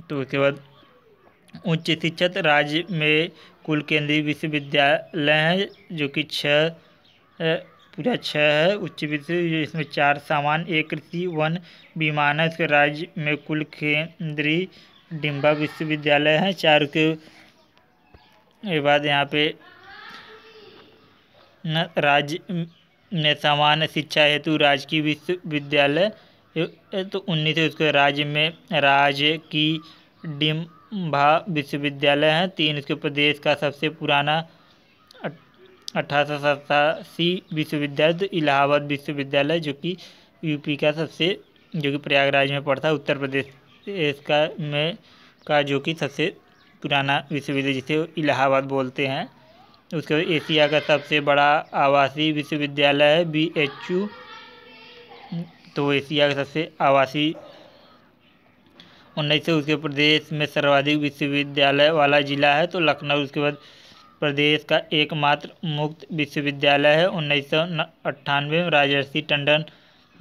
तो उसके बाद उच्च शिक्षित राज्य में कुल केंद्रीय विश्वविद्यालय हैं जो कि छः पूरा छः है उच्च विश्व इसमें चार सामान्य एक कृषि वन विमान है उसके राज्य में कुल केंद्रीय डिम्बा विश्वविद्यालय हैं चार के बाद यहाँ पे राज्य ने सामान्य शिक्षा हेतु राजकीय विश्वविद्यालय तो उन्नीस सौ इसके राज्य में राज्य की डिम्भा विश्वविद्यालय है तीन इसके प्रदेश का सबसे पुराना अठारह सौ सतासी विश्वविद्यालय तो इलाहाबाद विश्वविद्यालय जो कि यूपी का सबसे जो कि प्रयागराज में पड़ता है उत्तर प्रदेश इसका में का जो कि सबसे पुराना विश्वविद्यालय जिसे इलाहाबाद बोलते हैं उसके बाद एशिया का सबसे बड़ा आवासीय विश्वविद्यालय है बी एच यू तो एशिया का सबसे आवासीय उन्नीस सौ उसके प्रदेश में सर्वाधिक विश्वविद्यालय वाला ज़िला है तो लखनऊ उसके बाद प्रदेश का एकमात्र मुक्त विश्वविद्यालय है उन्नीस सौ अट्ठानवे में राजर्षि टंडन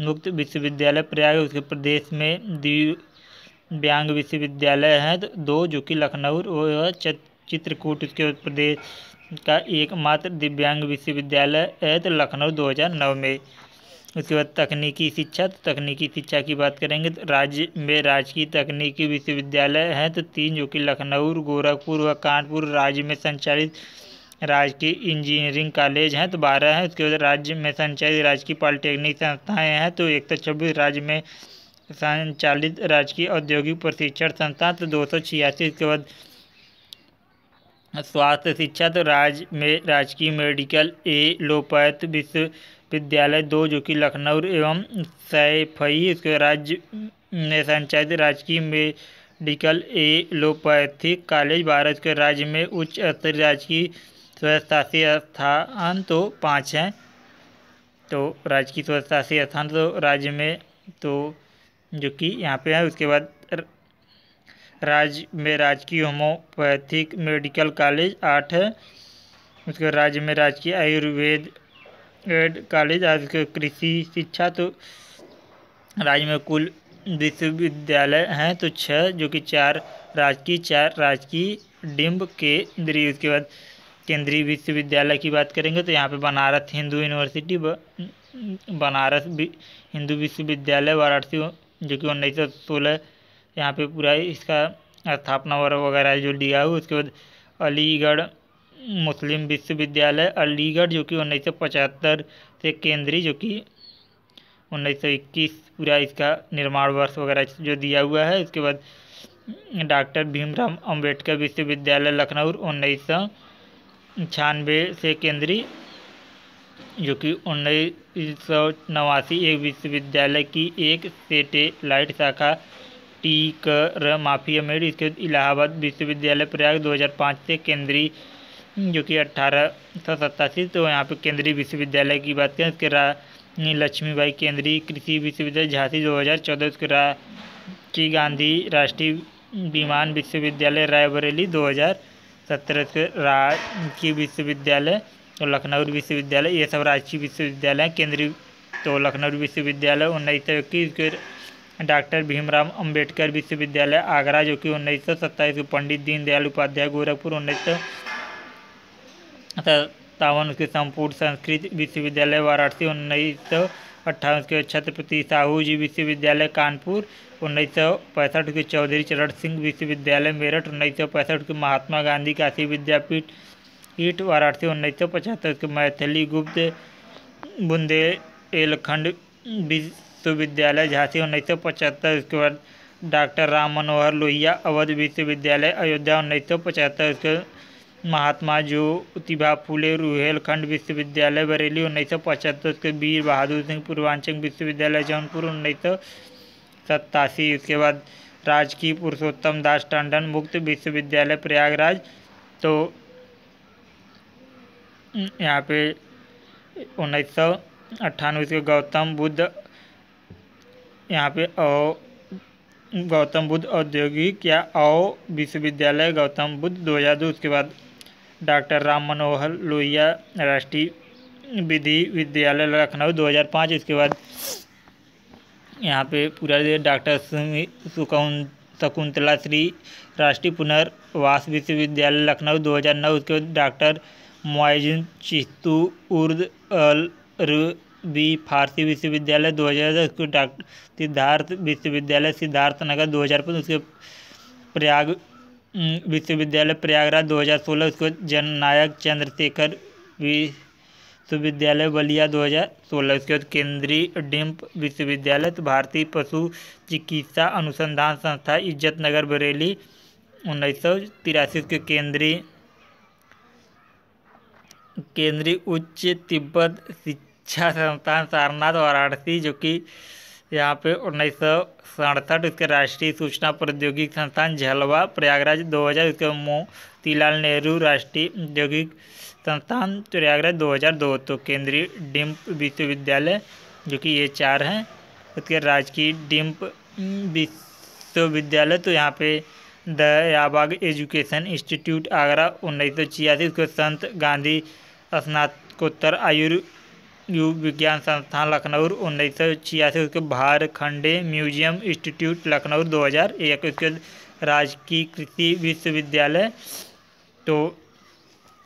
मुक्त विश्वविद्यालय प्रयाग उसके प्रदेश में दिव्यांग विश्वविद्यालय तो दो जो कि लखनऊ और चित्रकूट उसके प्रदेश का एकमात्र दिव्यांग विश्वविद्यालय एत तो लखनऊ 2009 में उसके बाद तकनीकी शिक्षा तो तकनीकी शिक्षा की बात करेंगे तो राज्य में राजकीय तकनीकी विश्वविद्यालय हैं तो तीन जो कि लखनऊ गोरखपुर व कानपुर राज्य में संचालित राजकीय इंजीनियरिंग कॉलेज हैं तो बारह हैं उसके बाद राज्य में संचालित राजकीय पॉलिटेक्निक संस्थाएँ हैं तो एक राज्य में संचालित राजकीय औद्योगिक प्रशिक्षण संस्था तो दो सौ छियासी उसके बाद स्वास्थ्य शिक्षा तो राज्य में राजकीय मेडिकल ए लोपायत विश्वविद्यालय दो जो कि लखनऊ एवं सैफई इसके राज्य में संचालित राजकीय medical allopathic college Bharat के राज्य में उच्च स्तरीय राजकीय स्वशासी स्थान तो पाँच हैं तो राजकीय स्वशासी स्थान तो राज्य में तो जो कि यहाँ पे है उसके बाद राज्य में राजकीय होम्योपैथिक मेडिकल कॉलेज आठ है उसके राज्य में राजकीय आयुर्वेद एड कॉलेज आज के कृषि शिक्षा तो राज्य में कुल विश्वविद्यालय हैं तो छः जो कि चार राजकीय चार राजकीय डिम्ब केंद्रीय उसके बाद केंद्रीय विश्वविद्यालय की बात करेंगे तो यहाँ पे बनारस हिंदू यूनिवर्सिटी बनारस हिंदू विश्वविद्यालय वाराणसी जो कि उन्नीस सौ सोलह यहाँ पे पूरा इसका स्थापना वगैरह जो लिया हुआ उसके बाद अलीगढ़ मुस्लिम विश्वविद्यालय अलीगढ़ जो कि उन्नीस से केंद्रीय जो कि 1921 पूरा इसका निर्माण वर्ष वगैरह जो दिया हुआ है इसके बाद डॉक्टर भीमराव अंबेडकर विश्वविद्यालय लखनऊ उन्नीस सौ छियानवे से केंद्रीय जो कि उन्नीस सौ नवासी एक विश्वविद्यालय की एक सेटेलाइट शाखा टी कर माफी अमीर इसके इलाहाबाद विश्वविद्यालय प्रयाग 2005 से केंद्रीय जो कि अट्ठारह सौ सत्तासी तो यहाँ पे केंद्रीय विश्वविद्यालय की बात करें इसके रानी लक्ष्मीबाई केंद्रीय कृषि विश्वविद्यालय झांसी 2014 इसके की गांधी राष्ट्रीय विमान विश्वविद्यालय रायबरेली 2017 के राजकीय विश्वविद्यालय और लखनऊ विश्वविद्यालय ये सब राजकीय विश्वविद्यालय केंद्रीय तो लखनऊ विश्वविद्यालय उन्नीस सौ इक्कीस डॉक्टर भीमराव अंबेडकर विश्वविद्यालय आगरा जो कि उन्नीस सौ सत्ताईस को पंडित दीनदयाल उपाध्याय गोरखपुर उन्नीस सौ सत्तावन उसके संपूर्ण संस्कृत विश्वविद्यालय वाराणसी उन्नीस सौ अट्ठावन के छत्रपति साहू जी विश्वविद्यालय कानपुर उन्नीस सौ पैंसठ के चौधरी चरण सिंह विश्वविद्यालय मेरठ उन्नीस सौ पैंसठ के महात्मा गांधी काशी विद्यापीठ ईट वाराणसी उन्नीस सौ पचहत्तर के मैथिली गुप्त बुंदेलखंड विश्वविद्यालय झांसी उन्नीस सौ पचहत्तर उसके बाद डॉक्टर राम मनोहर लोहिया अवध विश्वविद्यालय अयोध्या उन्नीस सौ पचहत्तर उसके महात्मा ज्योतिबा फूले रुहेलखंड विश्वविद्यालय बरेली उन्नीस सौ पचहत्तर उसके वीर बहादुर सिंह पूर्वांचल विश्वविद्यालय जौनपुर उन्नीस सौ सत्तासी उसके बाद राजकीय पुरुषोत्तम दास टंडन मुक्त विश्वविद्यालय प्रयागराज तो यहाँ पे उन्नीस सौ अट्ठानवे गौतम बुद्ध यहाँ पे औ गौतम बुद्ध औद्योगिक या औ विश्वविद्यालय गौतम बुद्ध दो हज़ार दो उसके बाद डॉक्टर राम मनोहर लोहिया राष्ट्रीय विधि विद्यालय लखनऊ 2005 इसके बाद यहाँ पे पूरा डॉक्टर सुकुन शकुंतला श्री राष्ट्रीय पुनर्वास विश्वविद्यालय लखनऊ 2009 उसके बाद डॉक्टर मुआजुन चिस्तू उर्द अल बी फारसी विश्वविद्यालय दो हज़ार उसके डॉक्टर सिद्धार्थ विश्वविद्यालय सिद्धार्थनगर दो हज़ार उसके प्रयाग विश्वविद्यालय प्रयागराज दो हज़ार सोलह जन जननायक चंद्रशेखर विश्वविद्यालय बलिया दो हज़ार सोलह उसके बाद केंद्रीय डिम्प विश्वविद्यालय तो भारतीय पशु चिकित्सा अनुसंधान संस्था इज्जत नगर बरेली उन्नीस सौ तिरासी उसके केंद्रीय केंद्रीय उच्च तिब्बत शिक्षा संस्थान सारनाथ वाराणसी जो कि यहाँ पे उन्नीस सौ सड़सठ उसके राष्ट्रीय सूचना प्रौद्योगिक संस्थान झलवा प्रयागराज 2000 उसके मोतीलाल नेहरू राष्ट्रीय औद्योगिक संस्थान प्रयागराज 2002 तो केंद्रीय डिम्प विश्वविद्यालय जो कि ये चार हैं उसके राजकीय डिम्प विश्वविद्यालय तो यहाँ पे दयाबाग एजुकेशन इंस्टीट्यूट आगरा उन्नीस सौ छियासी उसके संत गांधी स्नातकोत्तर आयुर् युव विज्ञान संस्थान लखनऊ उन्नीस सौ छियासी उसके भारखंडे म्यूजियम इंस्टीट्यूट लखनऊ 2001 उसके राजकीय कृषि विश्वविद्यालय तो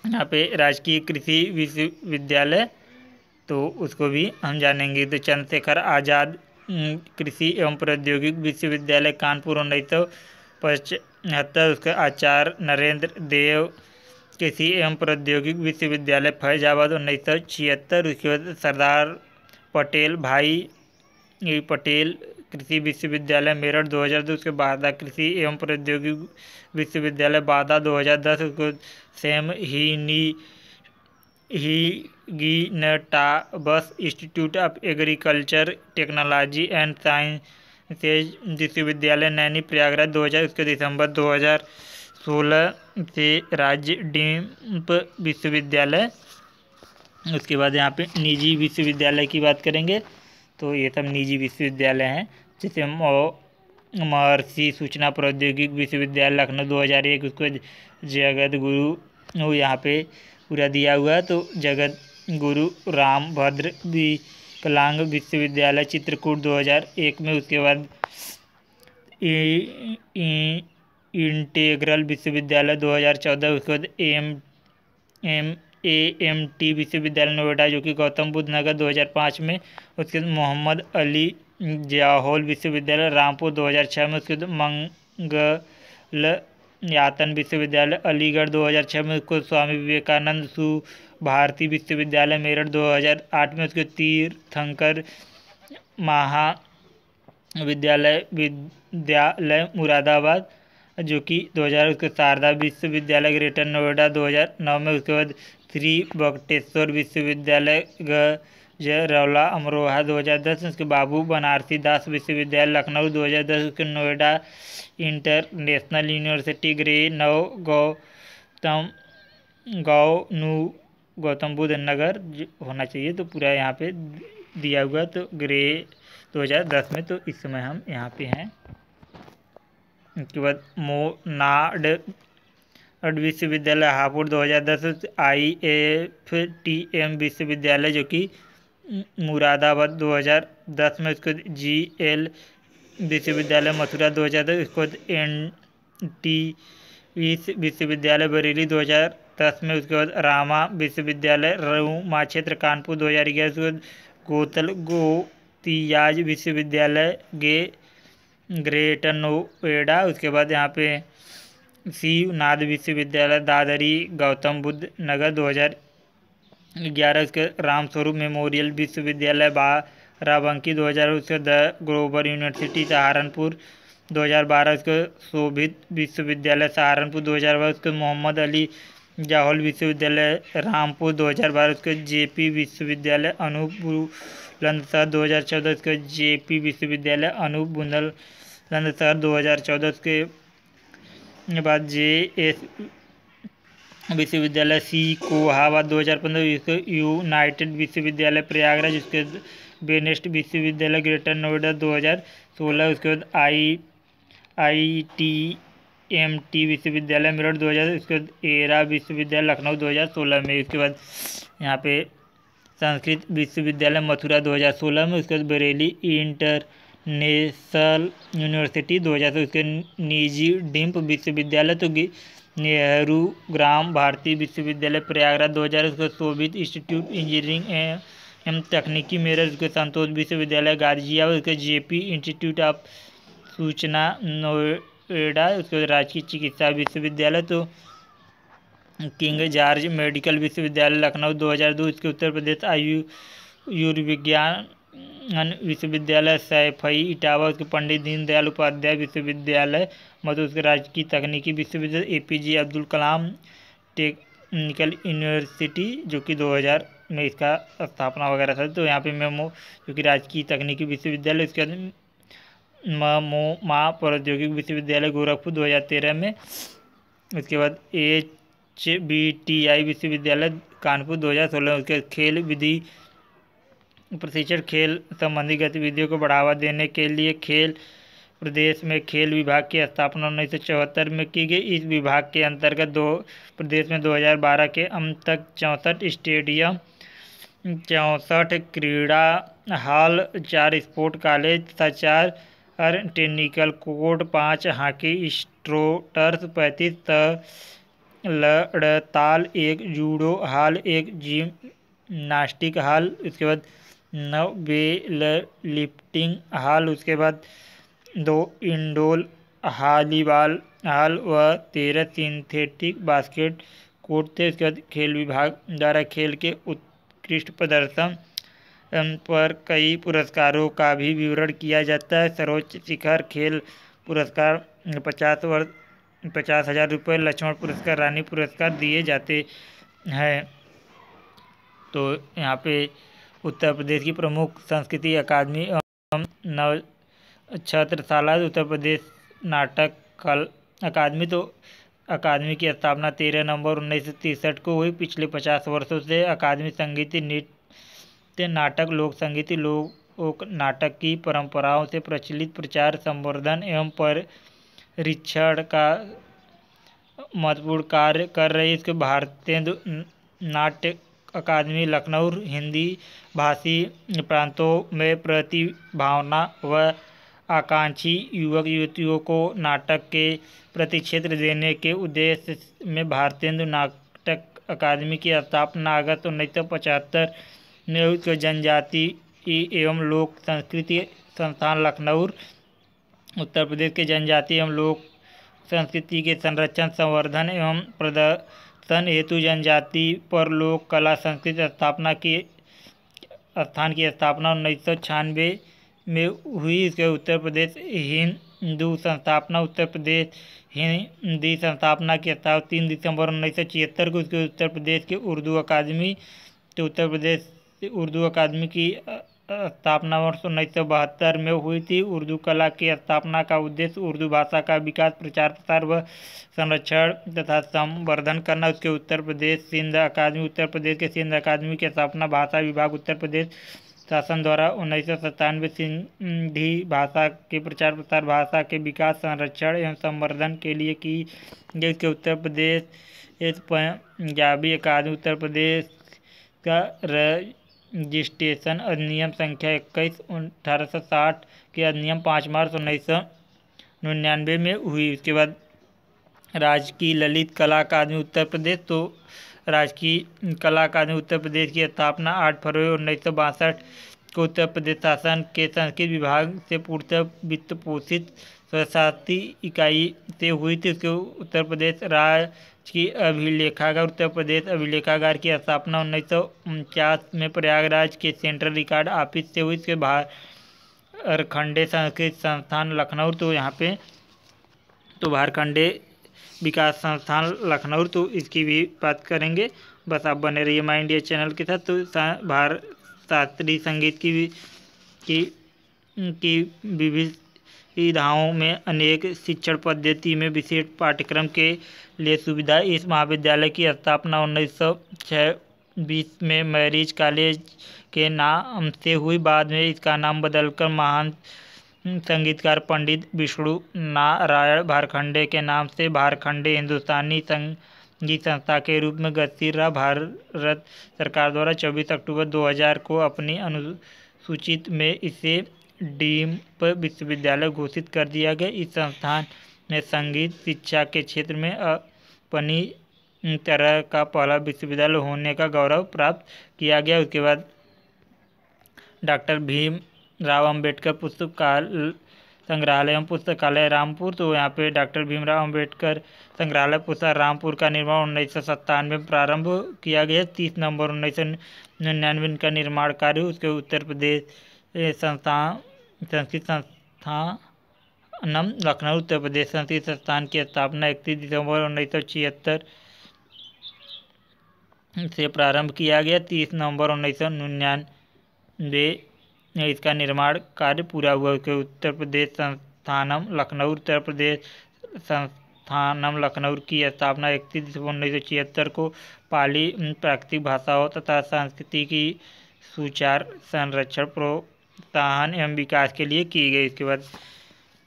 यहाँ पे राजकीय कृषि विश्वविद्यालय तो उसको भी हम जानेंगे तो चंद्रशेखर आज़ाद कृषि एवं प्रौद्योगिक विश्वविद्यालय कानपुर उन्नीस सौ पचहत्तर उसके आचार्य नरेंद्र देव कृषि एवं प्रौद्योगिक विश्वविद्यालय फैजाबाद उन्नीस सौ छिहत्तर उसके बाद सरदार पटेल भाई पटेल कृषि विश्वविद्यालय मेरठ दो हज़ार दो उसके बाद कृषि एवं प्रौद्योगिक विश्वविद्यालय बादा दो हज़ार दस उसको सेम नी ही गिनटाबस institute of agriculture technology and sciences विश्वविद्यालय नैनी प्रयागराज दो हज़ार उसके दिसंबर दो हज़ार सोलह से राज्य डीम्प विश्वविद्यालय उसके बाद यहाँ पे निजी विश्वविद्यालय की बात करेंगे तो ये सब निजी विश्वविद्यालय हैं जैसे महर्षि सूचना प्रौद्योगिक विश्वविद्यालय लखनऊ दो हज़ार एक उसको जगत गुरु यहाँ पे पूरा दिया हुआ है तो जगत गुरु राम भद्र विकलांग विश्वविद्यालय चित्रकूट दो हज़ार एक में उसके बाद इंटेग्रल विश्वविद्यालय 2014 उसके बाद M M A M T विश्वविद्यालय नोएडा जो कि गौतम बुद्ध नगर 2005 में उसके बाद मोहम्मद अली जयाहोल विश्वविद्यालय रामपुर 2006 में उसके बाद मंगल यातन विश्वविद्यालय अलीगढ़ 2006 में उसके स्वामी विवेकानंद सु भारती विश्वविद्यालय मेरठ 2008 में उसके तीर्थंकर महाविद्यालय विद्यालय मुरादाबाद जो कि 2000 उसके शारदा विश्वविद्यालय ग्रेटर नोएडा 2009 में उसके बाद श्री बकटेश्वर विश्वविद्यालय गौला अमरोहा 2010 उसके बाबू बनारसी दास विश्वविद्यालय लखनऊ 2010 उसके नोएडा इंटरनेशनल यूनिवर्सिटी ग्रे नौ गौतम गौ नू गौतम बुद्ध नगर होना चाहिए तो पूरा यहाँ पे दिया हुआ तो ग्रे 2010 में तो इस समय हम यहाँ पे हैं उसके बाद मोनाड विश्वविद्यालय Hapur 2010 I F T M विश्वविद्यालय जो कि मुरादाबाद 2010 में उसके जी एल विश्वविद्यालय मथुरा 2010 बाद एन टी विश्वविद्यालय बरेली 2010 में उसके बाद रामा विश्वविद्यालय रुमा क्षेत्र कानपुर 2011 उसके बाद गोतल गोतियाज विश्वविद्यालय गे ग्रेटर नोएडा उसके बाद यहाँ पे नाद विश्वविद्यालय दादरी गौतम बुद्ध नगर 2011 उसके रामस्वरूप मेमोरियल विश्वविद्यालय बाराबंकी हज़ार उसके द ग्लोबल यूनिवर्सिटी सहारनपुर 2012 उसके शोभित विश्वविद्यालय सहारनपुर 2012 उसके मोहम्मद अली जाहौल विश्वविद्यालय रामपुर 2012 उसके पी विश्वविद्यालय अनूप हज़ार चौदह उसके पी विश्वविद्यालय अनूप बुंदल सन साल दो हज़ार चौदह के बाद जे एस विश्वविद्यालय सी कोहाबाद 2015 पंद्रह यूनाइटेड विश्वविद्यालय प्रयागराज उसके बेनेस्ट विश्वविद्यालय ग्रेटर नोएडा 2016 उसके बाद I I T M T विश्वविद्यालय मेरठ 2000 उसके बाद एरा विश्वविद्यालय लखनऊ 2016 में उसके बाद यहाँ पे संस्कृत विश्वविद्यालय मथुरा 2016 में उसके बाद बरेली इंटर नेशनल यूनिवर्सिटी दो हज़ार उसके निजी डिम्प विश्वविद्यालय तो नेहरू ग्राम भारतीय विश्वविद्यालय प्रयागराज दो हज़ार उसके सोवियत इंस्टीट्यूट इंजीनियरिंग एम तकनीकी मेरठ उसके संतोष विश्वविद्यालय गाजियाबाद उसके जेपी इंस्टीट्यूट ऑफ सूचना नोएडा उसके राजकीय चिकित्सा विश्वविद्यालय तो किंग जॉर्ज मेडिकल विश्वविद्यालय लखनऊ दो दो उसके उत्तर प्रदेश आयु आयुर्विज्ञान अन्य विश्वविद्यालय सैफई इटावा उसके पंडित दीनदयाल उपाध्याय विश्वविद्यालय उसके राजकीय तकनीकी विश्वविद्यालय A P J Abdul Kalam technical university जो कि 2000 में इसका स्थापना वगैरह था तो यहाँ पे मैं जो कि राजकीय तकनीकी विश्वविद्यालय उसके बाद मो प्रौद्योगिक विश्वविद्यालय गोरखपुर दो में उसके बाद एच बी टी आई विश्वविद्यालय कानपुर दो में उसके बाद खेल विधि प्रशिक्षण खेल संबंधी गतिविधियों को बढ़ावा देने के लिए खेल प्रदेश में खेल विभाग की स्थापना उन्नीस सौ चौहत्तर में की गई इस विभाग के अंतर्गत दो प्रदेश में 2012 के अंत तक चौंसठ स्टेडियम चौंसठ क्रीड़ा हॉल चार स्पोर्ट कॉलेज तथा चार हर टेक्निकल कोर्ट पाँच हॉकी स्ट्रोटर्स पैंतीस लड़ताल एक जूडो हॉल एक जिम नास्टिक हॉल इसके बाद नौ लिफ्टिंग हाल उसके बाद दो इंडोर हॉलीबॉल हाल व तेरह सिंथेटिक बास्केट कोर्ट थे उसके बाद खेल विभाग द्वारा खेल के उत्कृष्ट प्रदर्शन पर कई पुरस्कारों का भी विवरण किया जाता है सर्वोच्च शिखर खेल पुरस्कार पचास वर्ष पचास हजार रुपये लक्ष्मण पुरस्कार रानी पुरस्कार दिए जाते हैं तो यहाँ पे उत्तर प्रदेश की प्रमुख संस्कृति अकादमी एवं नव छत्रशाला उत्तर प्रदेश नाटक कल अकादमी तो अकादमी की स्थापना तेरह नवंबर उन्नीस सौ तिरसठ को हुई पिछले पचास वर्षों से अकादमी संगीत नृत्य नाटक लोक संगीत लोक नाटक की परंपराओं से प्रचलित प्रचार संवर्धन एवं परीक्षण का महत्वपूर्ण कार्य कर रही इसके भारतीय नाट्य अकादमी लखनऊ हिंदी भाषी प्रांतों में प्रतिभावना व आकांक्षी युवक युवतियों को नाटक के प्रति क्षेत्र देने के उद्देश्य में भारतेंदु नाटक अकादमी की स्थापना अगस्त उन्नीस सौ पचहत्तर में जनजाति एवं लोक संस्कृति संस्थान लखनऊ उत्तर प्रदेश के जनजाति एवं लोक संस्कृति के संरक्षण संवर्धन एवं प्रदर्शन उत्थान हेतु जनजाति पर लोक कला संस्कृति स्थापना की स्थान की स्थापना उन्नीस सौ छियानवे में हुई इसके उत्तर प्रदेश हिंदू संस्थापना उत्तर प्रदेश हिंदी संस्थापना की स्थापना तीन दिसंबर उन्नीस सौ छिहत्तर को इसके उत्तर प्रदेश की उर्दू अकादमी तो उत्तर प्रदेश उर्दू अकादमी की स्थापना वर्ष उन्नीस सौ बहत्तर में हुई थी उर्दू कला की स्थापना का उद्देश्य उर्दू भाषा का विकास प्रचार प्रसार व संरक्षण तथा संवर्धन करना उसके उत्तर प्रदेश सिंध अकादमी उत्तर प्रदेश के सिंध अकादमी की स्थापना भाषा विभाग उत्तर प्रदेश शासन द्वारा उन्नीस सौ सत्तानवे सिंधी भाषा के प्रचार प्रसार भाषा के विकास संरक्षण एवं संवर्धन के लिए की गई उसके उत्तर प्रदेश पंजाबी अकादमी उत्तर प्रदेश का रजिस्ट्रेशन अधिनियम संख्या इक्कीस अठारह सौ साठ के अधिनियम पाँच मार्च उन्नीस सौ निन्यानवे में हुई उसके बाद राजकीय ललित कला अकादमी उत्तर प्रदेश तो राजकीय कला अकादमी उत्तर प्रदेश की स्थापना आठ फरवरी उन्नीस सौ बासठ के उत्तर प्रदेश शासन के संस्कृत विभाग से पूर्णतः वित्त पोषित स्वशासी इकाई से हुई थी उसके उत्तर प्रदेश राज्य की अभिलेखागार उत्तर प्रदेश अभिलेखागार की स्थापना उन्नीस में प्रयागराज के सेंट्रल रिकॉर्ड ऑफिस से हुई इसके झारखंडे संस्कृत संस्थान लखनऊ तो यहाँ पे तो भारखंडे विकास संस्थान लखनऊ तो इसकी भी बात करेंगे बस आप बने रहिए माइंड ये चैनल के साथ तो भार शास्त्रीय संगीत की की की विविधाओं में अनेक शिक्षण पद्धति में विशेष पाठ्यक्रम के लिए सुविधा इस महाविद्यालय की स्थापना उन्नीस सौ छः बीस में मैरिज कॉलेज के नाम से हुई बाद में इसका नाम बदलकर महान संगीतकार पंडित विष्णु नारायण भारखंडे के नाम से भारखंडे हिंदुस्तानी संग की संस्था के रूप में गतिशील भारत सरकार द्वारा चौबीस अक्टूबर 2000 को अपनी अनुसूचित में इसे डीम्ड विश्वविद्यालय घोषित कर दिया गया इस संस्थान ने संगीत शिक्षा के क्षेत्र में अपनी तरह का पहला विश्वविद्यालय होने का गौरव प्राप्त किया गया उसके बाद डॉक्टर भीम राव अम्बेडकर पुस्तकालय संग्रहालय एवं पुस्तकालय रामपुर तो यहाँ पे डॉक्टर भीमराव अंबेडकर संग्रहालय पुस्तक रामपुर का निर्माण उन्नीस सौ सत्तानवे में प्रारंभ किया गया तीस नवंबर उन्नीस सौ निन्यानवे का निर्माण कार्य उसके उत्तर प्रदेश संस्था संस्कृत संस्था नम लखनऊ उत्तर प्रदेश संस्कृत संस्थान की स्थापना इकतीस दिसंबर उन्नीस सौ छिहत्तर से प्रारंभ किया गया तीस नवंबर उन्नीस सौ निन्यानवे इसका निर्माण कार्य पूरा हुआ उसके उत्तर प्रदेश संस्थानम लखनऊ उत्तर प्रदेश संस्थानम लखनऊ की स्थापना इकतीस दिसंबर उन्नीस सौ छिहत्तर को पाली प्राकृतिक भाषाओं तथा संस्कृति की सुचार संरक्षण प्रोत्साहन एवं विकास के लिए की गई इसके बाद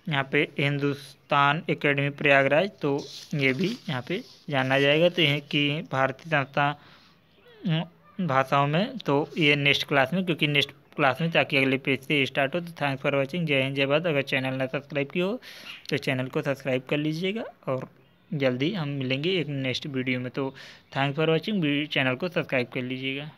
यहाँ पे हिंदुस्तान एकेडमी प्रयागराज तो ये भी यहाँ पे जाना जाएगा तो यहाँ कि भारतीय संस्था भाषाओं में तो ये नेक्स्ट क्लास में क्योंकि नेक्स्ट क्लास में ताकि अगले पेज से स्टार्ट हो तो थैंक्स फॉर वॉचिंग जय हिंद जय भारत अगर चैनल ना सब्सक्राइब किया हो तो चैनल को सब्सक्राइब कर लीजिएगा और जल्दी हम मिलेंगे एक नेक्स्ट वीडियो में तो थैंक्स फॉर वॉचिंग चैनल को सब्सक्राइब कर लीजिएगा